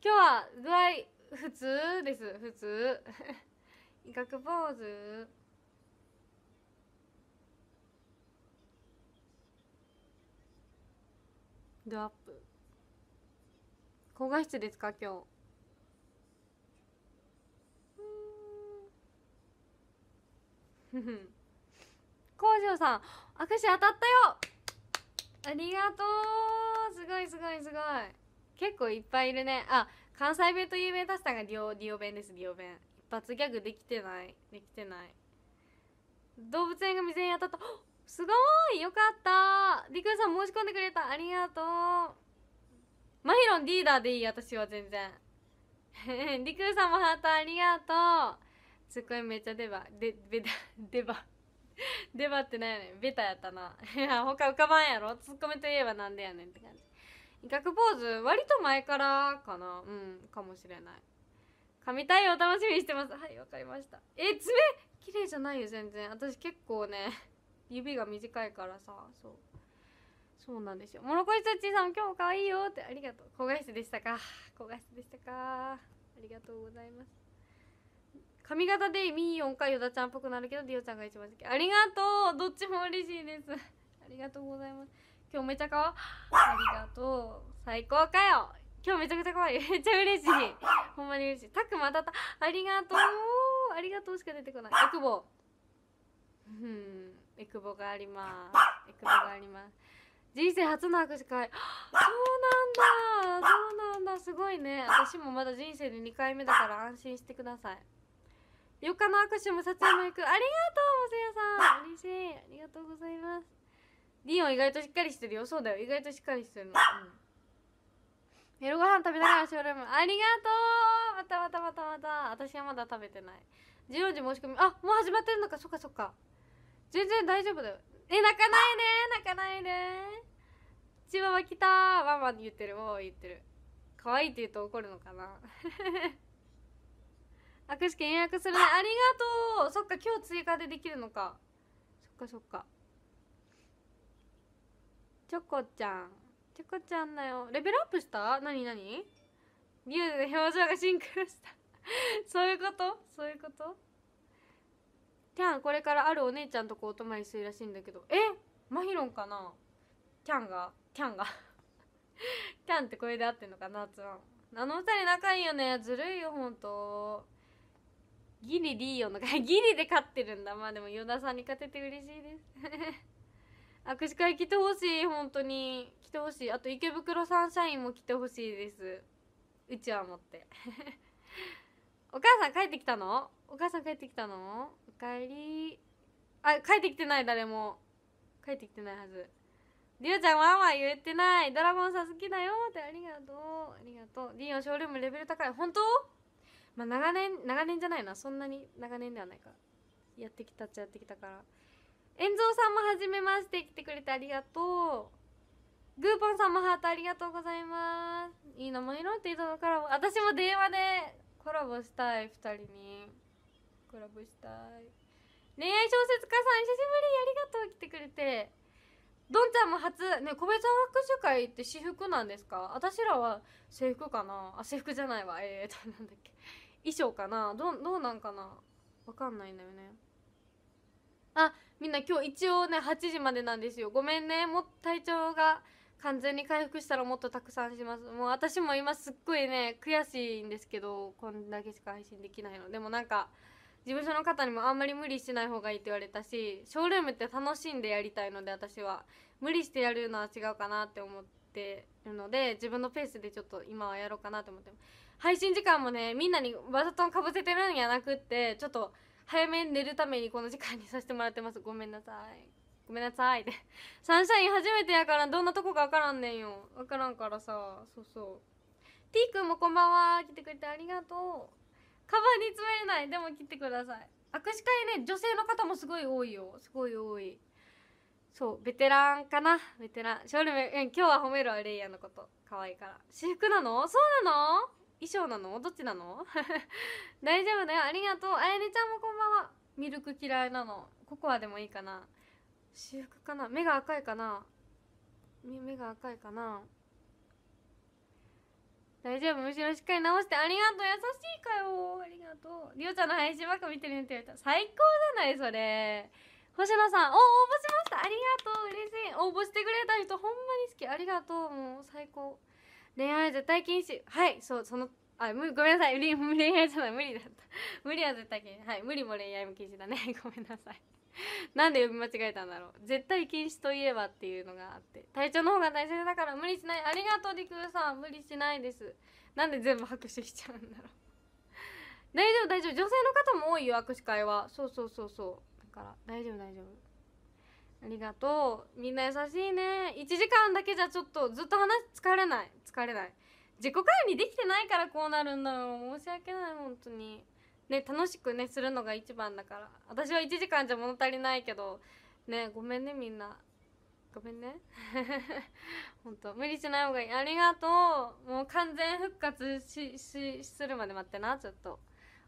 今日は具合普通です普通威嚇ポーズドアップ高画質ですか今日工場さん握手当たったよありがとうすごいすごいすごい結構いっぱいいるねあ関西弁と有名達さんがディオディオ弁ですディオ弁一発ギャグできてないできてない動物園が未然に当たったすごいよかったりくさん申し込んでくれたありがとうマヒロンリーダーでいい私は全然りくさんもハートありがとうすっごいめっちゃデバでベタ (laughs) デバデバってないよねベタやったな (laughs) 他浮かばんやろツッコミといえばなんでやねんって感じ威嚇坊主割と前からかなうんかもしれない神対応楽しみにしてますはいわかりましたえ爪綺麗じゃないよ全然私結構ね (laughs) 指が短いからさそうそうなんですよモロコイチャチーさん今日も可愛いよってありがとう小返しでしたか小返しでしたかありがとうございます髪型でミーオンかヨダちゃんっぽくなるけどディオちゃんが一番好きありがとうどっちも嬉しいですありがとうございます今日めちゃ愛いありがとう最高かよ今日めちゃくちゃ可愛いめっちゃ嬉しいほんまに嬉しいたくまたたありがとうありがとうしか出てこないえくぼうんえくぼがありますえくぼがあります人生初の握手会そうなんだそうなんだすごいね私もまだ人生で2回目だから安心してください4日の握手も撮影も行くありがとうおせやさん嬉しいありがとうございますリオン意外としっかりしてるよそうだよ意外としっかりしてるの、うん、夜ご飯食べながらショールームありがとうまたまたまたまた私はまだ食べてない14時申し込みあもう始まってるのかそっかそっか全然大丈夫だよえ泣かないね泣かないね千葉は来たママ言ってるママ言ってる可愛いって言うと怒るのかな握手券予約するねありがとうそっか今日追加でできるのかそっかそっかチョコちゃんチョコちゃんだよレベルアップしたなになにュウで表情がシンクロした (laughs) そういうことそういうことキャンこれからあるお姉ちゃんとこお泊まりするらしいんだけどえマヒロンかなキャンがキャンが (laughs) キャンってこれで合ってんのかなつまんあの二人仲いいよねずるいよほんとギリリーヨンの (laughs) ギリで勝ってるんだまあでもヨダさんに勝てて嬉しいです握手会来てほしい本当に来てほしいあと池袋サンシャインも来てほしいですうちわ持って (laughs) お母さん帰ってきたのお母さん帰ってきたのおかえりあ帰ってきてない誰も帰ってきてないはずりおちゃんワンワン言ってないドラゴンさん好きだよってありがとうありがとうりおショールームレベル高い本当まあ長年長年じゃないなそんなに長年ではないかやってきたっちゃやってきたから遠蔵さんもはじめまして来てくれてありがとうグーポンさんもハートありがとうございますいい名前のっていただコから、私も電話でコラボしたい2人にコラボしたい恋愛小説家さん久しぶりありがとう来てくれてどんちゃんも初ね個別握手会って私服なんですか私らは制服かなあ制服じゃないわえーとなんだっけ衣装かなどどうなんかなわかんないんだよねあみんな今日一応ね8時までなんですよごめんねも体調が完全に回復したらもっとたくさんしますもう私も今すっごいね悔しいんですけどこんだけしか配信できないのでもなんか事務所の方にもあんまり無理しない方がいいって言われたしショールームって楽しんでやりたいので私は無理してやるのは違うかなって思ってるので自分のペースでちょっと今はやろうかなと思って配信時間もねみんなにわざとかぶせてるんやなくってちょっと早めに寝るためにこの時間にさせてもらってますごめんなさいごめんなさいサンシャイン初めてやからどんなとこか分からんねんよ分からんからさそうそう T 君もこんばんは来てくれてありがとうカバンに詰めれないでも来てください握手会ね女性の方もすごい多いよすごい多いそうベテランかなベテランショールメ今日は褒めるわレイヤーのこと可愛いから私服なのそうなの衣装なのどっちなの (laughs) 大丈夫だよありがとうあやねちゃんもこんばんはミルク嫌いなのココアでもいいかな私服かな目が赤いかな目が赤いかな大丈夫むしろしっかり直してありがとう優しいかよありがとうりおちゃんの配信ばっか見てるねって言われた最高じゃないそれ星野さんお応募しましたありがとう嬉しい応募してくれた人ほんまに好きありがとうもう最高恋愛絶対禁止はいそうそのあむごめんなさい (laughs) 恋愛じゃない無理だった無理は絶対禁止はい無理も恋愛も禁止だね (laughs) ごめんなさいなんで読み間違えたんだろう絶対禁止といえばっていうのがあって体調の方が大切だから無理しないありがとうりくさん無理しないですなんで全部拍手しちゃうんだろう大丈夫大丈夫女性の方も多いよ握手会はそうそうそうそうだから大丈夫大丈夫ありがとうみんな優しいね1時間だけじゃちょっとずっと話疲れない疲れない自己管理できてないからこうなるんだよ申し訳ない本当にね楽しくねするのが一番だから私は1時間じゃ物足りないけどねごめんねみんなごめんね (laughs) 本当無理しない方がいいありがとうもう完全復活ししするまで待ってなちょっと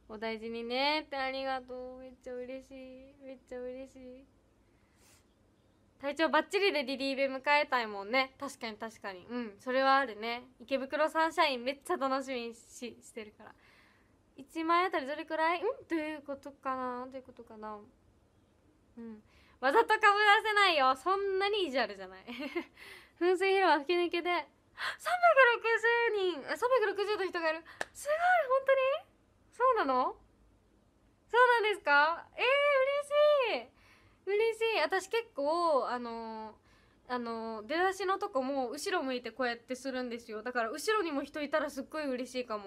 お大事にねってありがとうめっちゃ嬉しいめっちゃ嬉しい体調バッチリでリリーベ迎えたいもんね確かに確かにうんそれはあるね池袋サンシャインめっちゃ楽しみにししてるから1枚あたりどれくらいうんういうことかなどういうことかなうんわざとかぶらせないよそんなに意地悪じゃない (laughs) 噴水広場吹き抜けで360人360の人がいるすごい本当にそうなのそうなんですかえー、嬉しい嬉しい私結構あのあの出だしのとこも後ろ向いてこうやってするんですよだから後ろにも人いたらすっごい嬉しいかも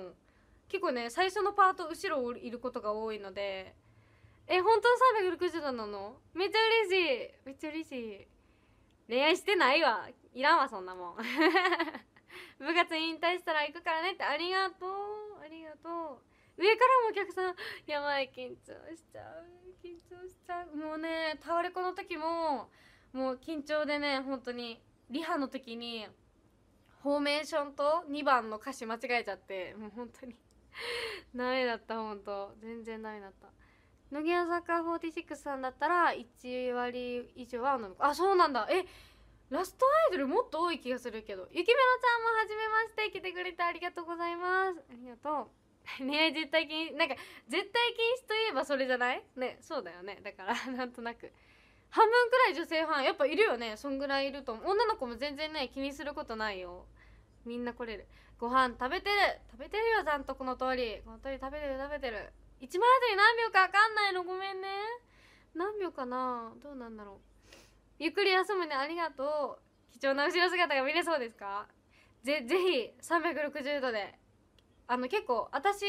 結構ね最初のパート後ろいることが多いのでえ本当に360度なのめっちゃ嬉しいめっちゃ嬉しい恋愛してないわいらんわそんなもん (laughs) 部活引退したら行くからねってありがとうありがとう上からもお客さんやばい緊張しちゃう緊張しちゃうもうねタワレコの時ももう緊張でね本当にリハの時にフォーメーションと2番の歌詞間違えちゃってもう本当にダメだった本当全然ダメだった乃木坂46さんだったら1割以上は女のあそうなんだえラストアイドルもっと多い気がするけどゆきめろちゃんもはじめまして来てくれてありがとうございますありがとう恋 (laughs) 愛絶対禁止なんか絶対禁止といえばそれじゃないねそうだよねだから (laughs) なんとなく半分くらい女性ファンやっぱいるよねそんぐらいいると思う女の子も全然ね気にすることないよみんな来れるご飯食べてる食べてるよちゃんとこの通りこの通り食べてる食べてる1万あたり何秒か分かんないのごめんね何秒かなどうなんだろうゆっくり休むねありがとう貴重な後ろ姿が見れそうですかぜぜひ360度であの結構私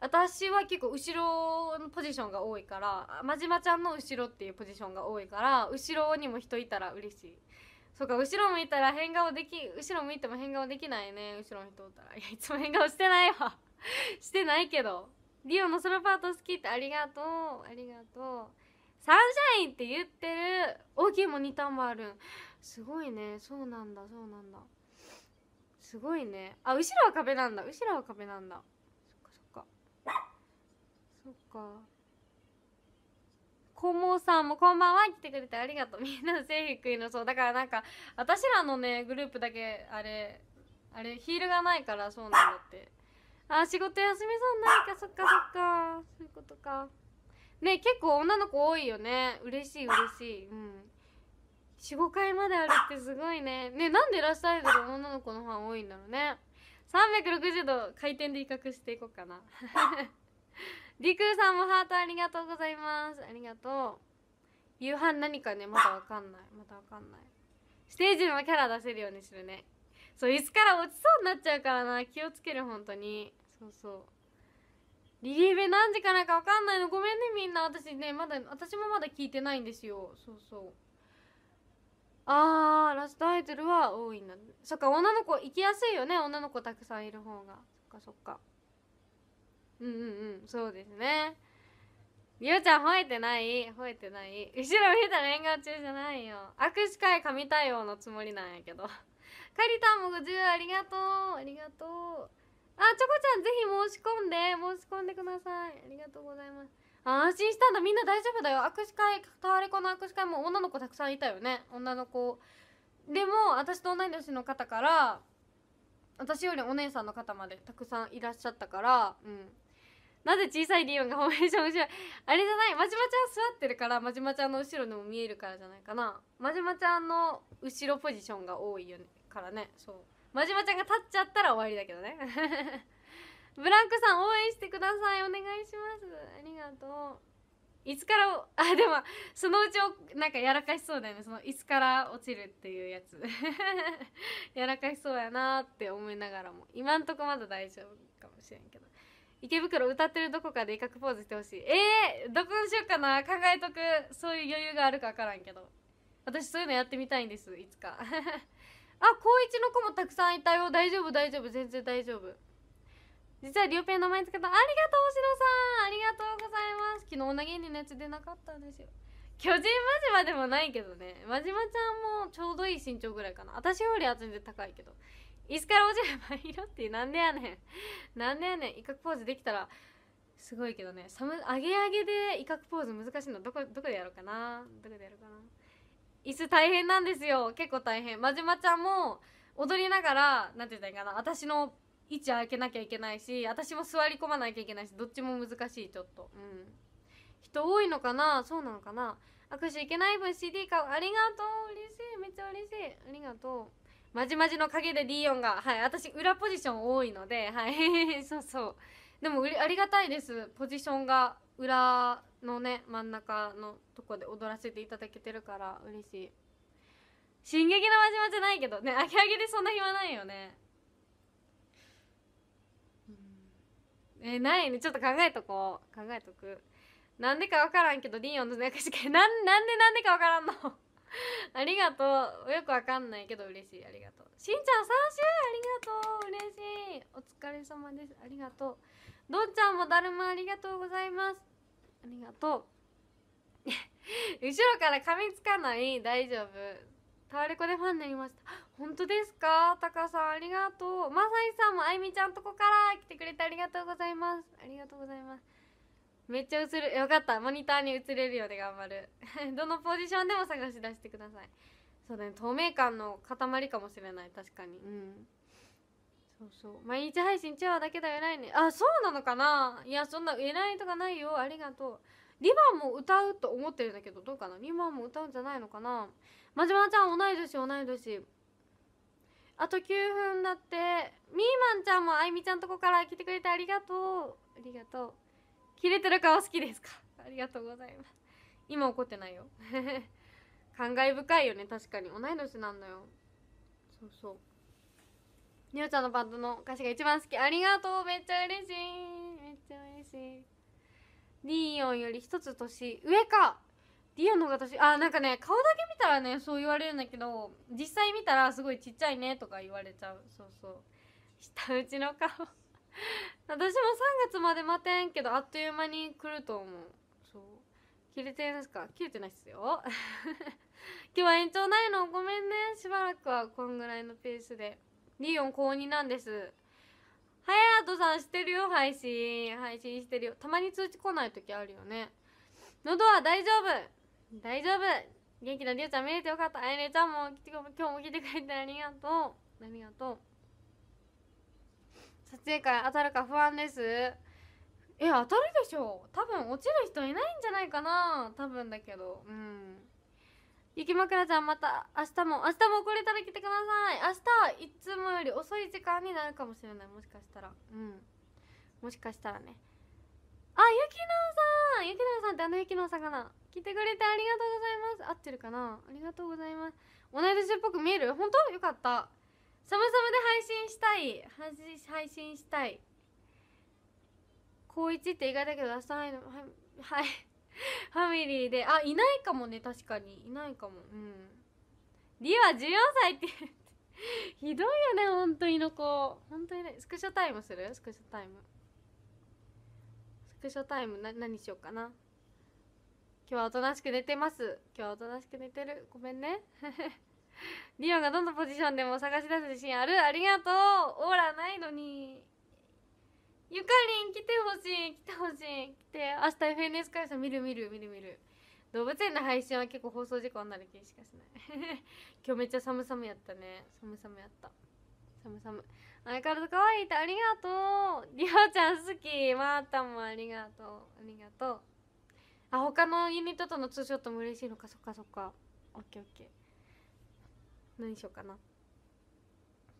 私は結構後ろのポジションが多いから真島ちゃんの後ろっていうポジションが多いから後ろにも人いたら嬉しいそうか後ろ向いたら変顔でき後ろ向いても変顔できないね後ろの人おったらいやいつも変顔してないわ (laughs) してないけどリオのソロパート好きってありがとうありがとうサンシャインって言ってる大きいモニターもあるすごいねそうなんだそうなんだすごいねあ後ろは壁なんだ後ろは壁なんだそっかそっかそっかこもさんもこんばんは来てくれてありがとうみんな背低いのそうだからなんか私らのねグループだけあれあれヒールがないからそうなんだってあ仕事休みそうないかそっかそっかそういうことかね結構女の子多いよね嬉しい嬉しいうん45回まであるってすごいねねなんでラッシュアイドル女の子のファン多いんだろうね360度回転で威嚇していこうかなリクーさんもハートありがとうございますありがとう夕飯何かねまだわかんないまだわかんないステージのキャラ出せるようにするねそういつから落ちそうになっちゃうからな気をつける本当にそうそうリリーベ何時からかわかんないのごめんねみんな私ねまだ私もまだ聞いてないんですよそうそうあーラストアイドルは多いんだそっか女の子行きやすいよね女の子たくさんいる方がそっかそっかうんうんうんそうですねりおちゃん吠えてない吠えてない後ろ見たら演側中じゃないよ握手会神対応のつもりなんやけどかりたんも50ありがとうありがとうあちょこちゃんぜひ申し込んで申し込んでくださいありがとうございます安心したんだみんな大丈夫だよ握手会タワレコの握手会も女の子たくさんいたよね女の子でも私と同い年の方から私よりお姉さんの方までたくさんいらっしゃったからうんなぜ小さいリオンがフォーメーション面白あれじゃないまじまちゃん座ってるからまじまちゃんの後ろでも見えるからじゃないかなまじまちゃんの後ろポジションが多いよねからねそうまじまちゃんが立っちゃったら終わりだけどねブランクさん応援してくださいお願いしますありがとういつから (laughs) あでもそのうちなんかやらかしそうだよねそのいつから落ちるっていうやつ (laughs) やらかしそうやなって思いながらも今んとこまだ大丈夫かもしれんけど池袋歌ってるどこかで威嚇ポーズしてほしいえー、どこにしようかな考えとくそういう余裕があるか分からんけど私そういうのやってみたいんですいつか (laughs) あ高1の子もたくさんいたよ大丈夫大丈夫全然大丈夫実はリュウペン名前つけたありがとうおしろさんありがとうございます昨日女芸人のやつ出なかったんですよ巨人マジマでもないけどねマジマちゃんもちょうどいい身長ぐらいかな私より厚みで高いけど椅子から落ちればいいよってなんでやねんなんでやねん威嚇ポーズできたらすごいけどねサム上げ上げで威嚇ポーズ難しいのどこどこでやろうかなどこでやろうかな椅子大変なんですよ結構大変まじまちゃんも踊りながらなんて言ったらいいかな私の位置開けなきゃいけないし私も座り込まなきゃいけないしどっちも難しいちょっとうん人多いのかなそうなのかな握手いけない分 CD 買うありがとう嬉しいめっちゃ嬉しいありがとうまじまじの陰で D 4がはい私裏ポジション多いのではい (laughs) そうそうでもありがたいですポジションが裏のね真ん中のとこで踊らせていただけてるから嬉しい「進撃のまじまじ」ないけどねあげあげでそんな暇ないよねえー、ないねちょっと考えとこう考えとくなんでか分からんけどリンヨンの中しかなんなんでなんでか分からんの (laughs) ありがとうよく分かんないけど嬉しいありがとうしんちゃん3週ありがとう嬉しいお疲れ様ですありがとうどんちゃんもだるまありがとうございますありがとう (laughs) 後ろから噛みつかない大丈夫タワレコでファンになりました (gasps) 本当ですかタカさんありがとうまさいさんもあゆみちゃんとこから来てくれてありがとうございますありがとうございますめっちゃ映るよかったモニターに映れるようで頑張る (laughs) どのポジションでも探し出してくださいそうだね透明感の塊かもしれない確かにうんそうそう毎日配信チワだけだ偉いねあそうなのかないやそんな偉いとかないよありがとうリバンも歌うと思ってるんだけどどうかなリバンも歌うんじゃないのかなまじまちゃん同い年同い年あと9分だってみーまんちゃんもあいみちゃんとこから来てくれてありがとうありがとうキレてる顔好きですかありがとうございます今怒ってないよ (laughs) 感慨深いよね確かに同い年なんだよそうそうにおちゃんのバンドの歌詞が一番好きありがとうめっちゃ嬉しいめっちゃ嬉しいリーヨンより一つ年上かィアのが私あなんかね顔だけ見たらねそう言われるんだけど実際見たらすごいちっちゃいねとか言われちゃうそうそう下打ちの顔 (laughs) 私も3月まで待てんけどあっという間に来ると思うそう切れてるんですか切れてないっすよ (laughs) 今日は延長ないのごめんねしばらくはこんぐらいのペースでリオン高2なんですはやとさんしてるよ配信配信してるよたまに通知来ない時あるよね喉は大丈夫大丈夫元気なりゅうちゃん見れてよかったあやねちゃんも今日も来てくれてありがとうありがとう撮影会当たるか不安ですえ当たるでしょ多分落ちる人いないんじゃないかな多分だけどうん雪枕ちゃんまた明日も明日も遅れたら来てください明日いつもより遅い時間になるかもしれないもしかしたらうんもしかしたらねあゆきのさんゆきのさんってあの雪の魚？さんかな聞いてくれてありがとうございます合ってるかなありがとうございます同い年っぽく見える本当よかったサムサムで配信したい配信したい高1って意外だけど明日はいはいファミリーであいないかもね確かにいないかもうんリは14歳って (laughs) ひどいよね本当にの子本当にねスクショタイムするスクショタイムスクショタイムな何しようかな今日はおとなしく寝てます今日はおとなしく寝てるごめんね (laughs) リオがどんなポジションでも探し出す自信あるありがとうオーラないのにゆかりん来てほしい来てほしい来て明日 FNS 会社見る見る見る見る動物園の配信は結構放送事故になる気しかしない (laughs) 今日めっちゃ寒もやったね寒もやった寒々相変わらず可愛いってありがとうリオちゃん好きまーたもありがとうありがとうあ他のユニットとのツーショットも嬉しいのかそっかそっかオッケーオッケー何しようかな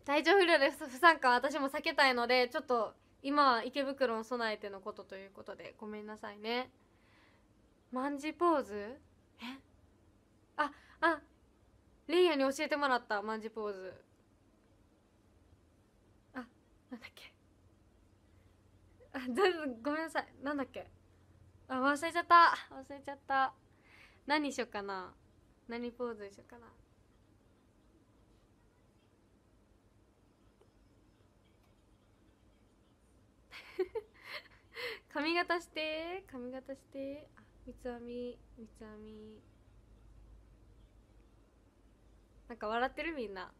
体調不良で不参加は私も避けたいのでちょっと今は池袋を備えてのことということでごめんなさいね万字ポーズえああレイヤに教えてもらった万字ポーズあなんだっけあごめんなさいなんだっけあ忘れちゃった忘れちゃった何しようかな何ポーズしようかな (laughs) 髪型して髪型してあ三つ編み三つ編みなんか笑ってるみんな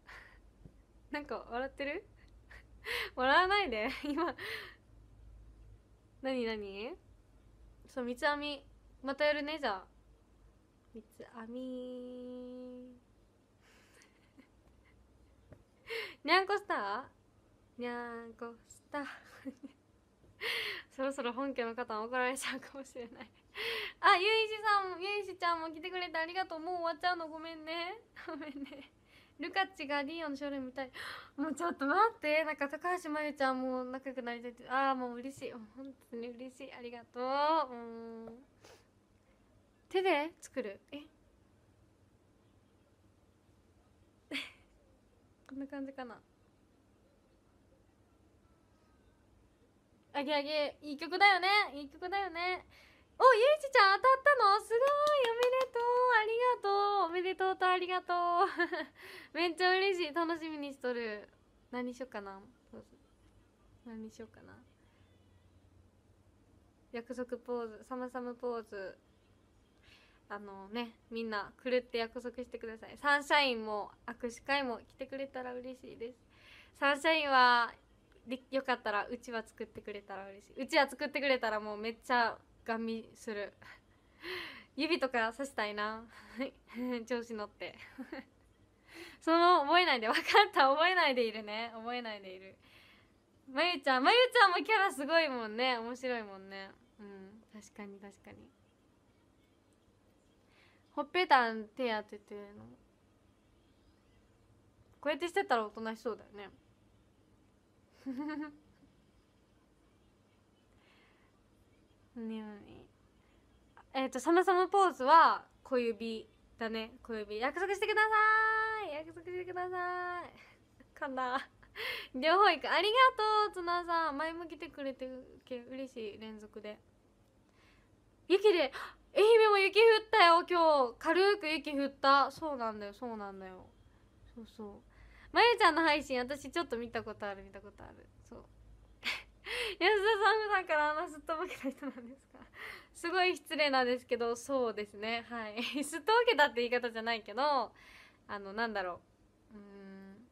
(laughs) なんか笑ってる (laughs) 笑わないで今何何そう三つ編みまたやるねじゃあ三つ編み (laughs) にゃんこスターにゃんこスターそろそろ本家の方怒られちゃうかもしれないあゆいしさんゆいしちゃんも来てくれてありがとうもう終わっちゃうのごめんねごめんねルカッチがリオンのショールームたい (gasps) もうちょっと待ってなんか高橋真由ちゃんも仲良くなりたいってああもう嬉しい本当に嬉しいありがとううん手で作るえ (laughs) こんな感じかなあげあげいい曲だよねいい曲だよねおゆいちちゃん当たったのすごいおめでとうありがとうおめでとうとありがとう (laughs) めっちゃ嬉しい楽しみにしとる何しようかな何しようかな約束ポーズサムサムポーズあのねみんな来るって約束してくださいサンシャインも握手会も来てくれたら嬉しいですサンシャインはよかったらうちは作ってくれたら嬉しいうちは作ってくれたらもうめっちゃガンする指とか刺したいな (laughs) 調子乗ってその覚えないで分かった覚えないでいるね覚えないでいるまゆちゃんまゆちゃんもキャラすごいもんね面白いもんねうん確かに確かにほっぺたん手当ててるのこうやってしてたらおとなしそうだよね何何えっ、ー、とサムサムポーズは小指だね小指約束してください約束してくださいかな (laughs) 両方いくありがとう綱さん前向きてくれてけ嬉しい連続で雪で愛媛も雪降ったよ今日軽く雪降ったそうなんだよそうなんだよそうそうまゆちゃんの配信私ちょっと見たことある見たことある (laughs) 安田さん普段からあんなすっとぼけた人なんですか (laughs) すごい失礼なんですけどそうですねはい (laughs) すっとぼけたって言い方じゃないけどあのなんだろううん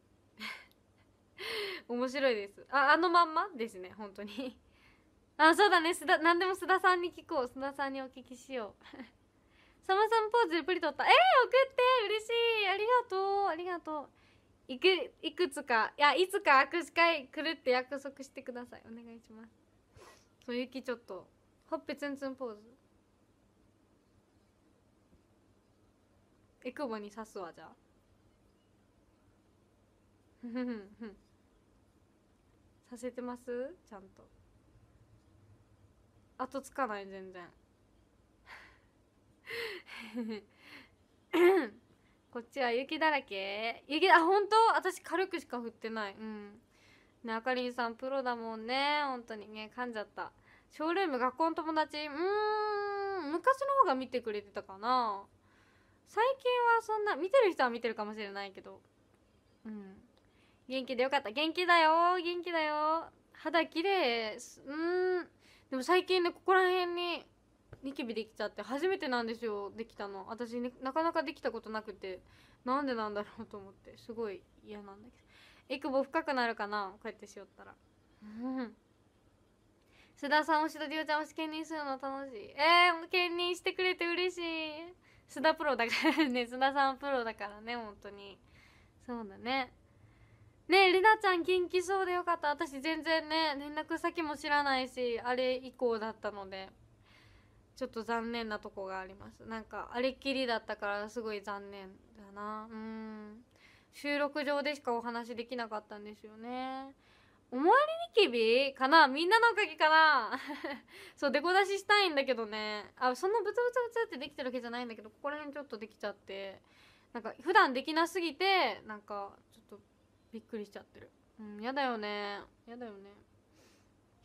面白いですああのまんまですね本当にあそうだね須田何でも須田さんに聞こう須田さんにお聞きしようさまさんポーズでプリ撮ったえー、送って嬉しいありがとうありがとういくいくつかいやいつか握手会来るって約束してくださいお願いしますそうゆきちょっとほっぺツンツンポーズえくぼに刺すわじゃあさせてますちゃんと後つかない全然 (laughs) こっちは雪だらけ雪だ本当私軽くしか降ってないうんねあかりんさんプロだもんね本当にね噛んじゃったショールーム学校の友達うーん昔の方が見てくれてたかな最近はそんな見てる人は見てるかもしれないけどうん元気でよかった元気だよ元気だよ肌綺麗うーんでも最近ねここら辺にニキビできちゃって初めてなんですよできたの私、ね、なかなかできたことなくてなんでなんだろうと思ってすごい嫌なんだけどえくぼ深くなるかなこうやってしよったら須田さん推しとィオちゃん推し兼任するの楽しいえー、兼任してくれて嬉しい須田プロだからね (laughs) 須田さんプロだからね本当にそうだねねえりなちゃん元気そうでよかった私全然ね連絡先も知らないしあれ以降だったのでちょっと残念なとこがありますなんかあれっきりだったからすごい残念だなうん収録上でしかお話できなかったんですよねおわりニキビかなみんなのおかげかな (laughs) そうデコ出ししたいんだけどねあそんなブツブツブツってできてるわけじゃないんだけどここら辺ちょっとできちゃってなんか普段できなすぎてなんかちょっとびっくりしちゃってるうんやだよねやだよね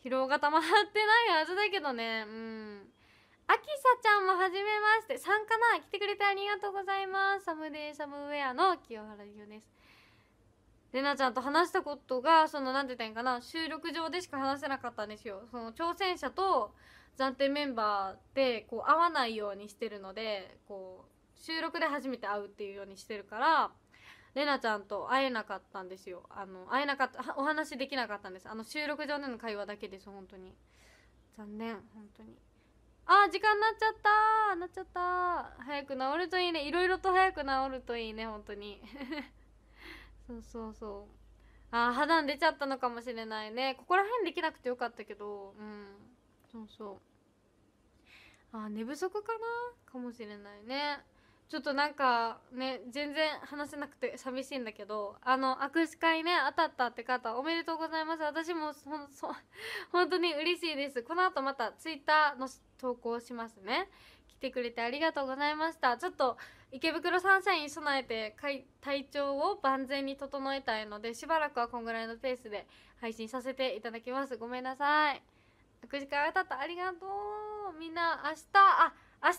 疲労が溜まってないはずだけどねうんあきさちゃんもはじめましてさんかな来てくれてありがとうございますサムデイサムウェアの清原優ですれなちゃんと話したことがその何て言ったんかな収録上でしか話せなかったんですよその挑戦者と暫定メンバーでこう会わないようにしてるのでこう収録で初めて会うっていうようにしてるかられなちゃんと会えなかったんですよあの会えなかったお話できなかったんですあの収録上での会話だけです本当に残念本当にあ時間なっちゃったなっちゃった早く治るといいねいろいろと早く治るといいね本当に (laughs) そうそうそうあ肌に出ちゃったのかもしれないねここら辺できなくてよかったけどうんそうそうあ寝不足かなかもしれないねちょっとなんかね全然話せなくて寂しいんだけどあの握手会ね当たったって方おめでとうございます私もそそ (laughs) 本当に嬉しいですこの後またツイッターの投稿しますね来てくれてありがとうございましたちょっと池袋サンシャインに備えて体調を万全に整えたいのでしばらくはこんぐらいのペースで配信させていただきますごめんなさい握手会当たったありがとうみんな明日あ明日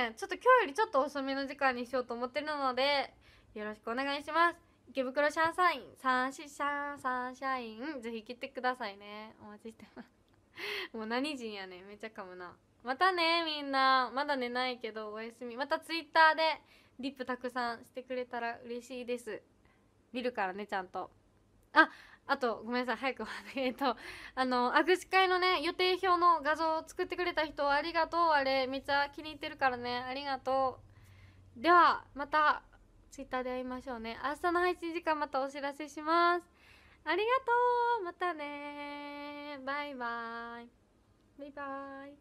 はね、ちょっと今日よりちょっと遅めの時間にしようと思ってるので、よろしくお願いします。池袋シャンサイン、サンシシャン、サンシャイン、ぜひ来てくださいね。お待ちしてます。もう何人やねめちゃかむな。またね、みんな。まだ寝ないけど、おやすみ。またツイッターで、リップたくさんしてくれたら嬉しいです。見るからね、ちゃんと。あ、あとごめんなさい早くえっとあの握手会のね予定表の画像を作ってくれた人ありがとうあれめっちゃ気に入ってるからねありがとうではまた Twitter で会いましょうね明日の配信時間またお知らせしますありがとうまたねバイバイバイバイ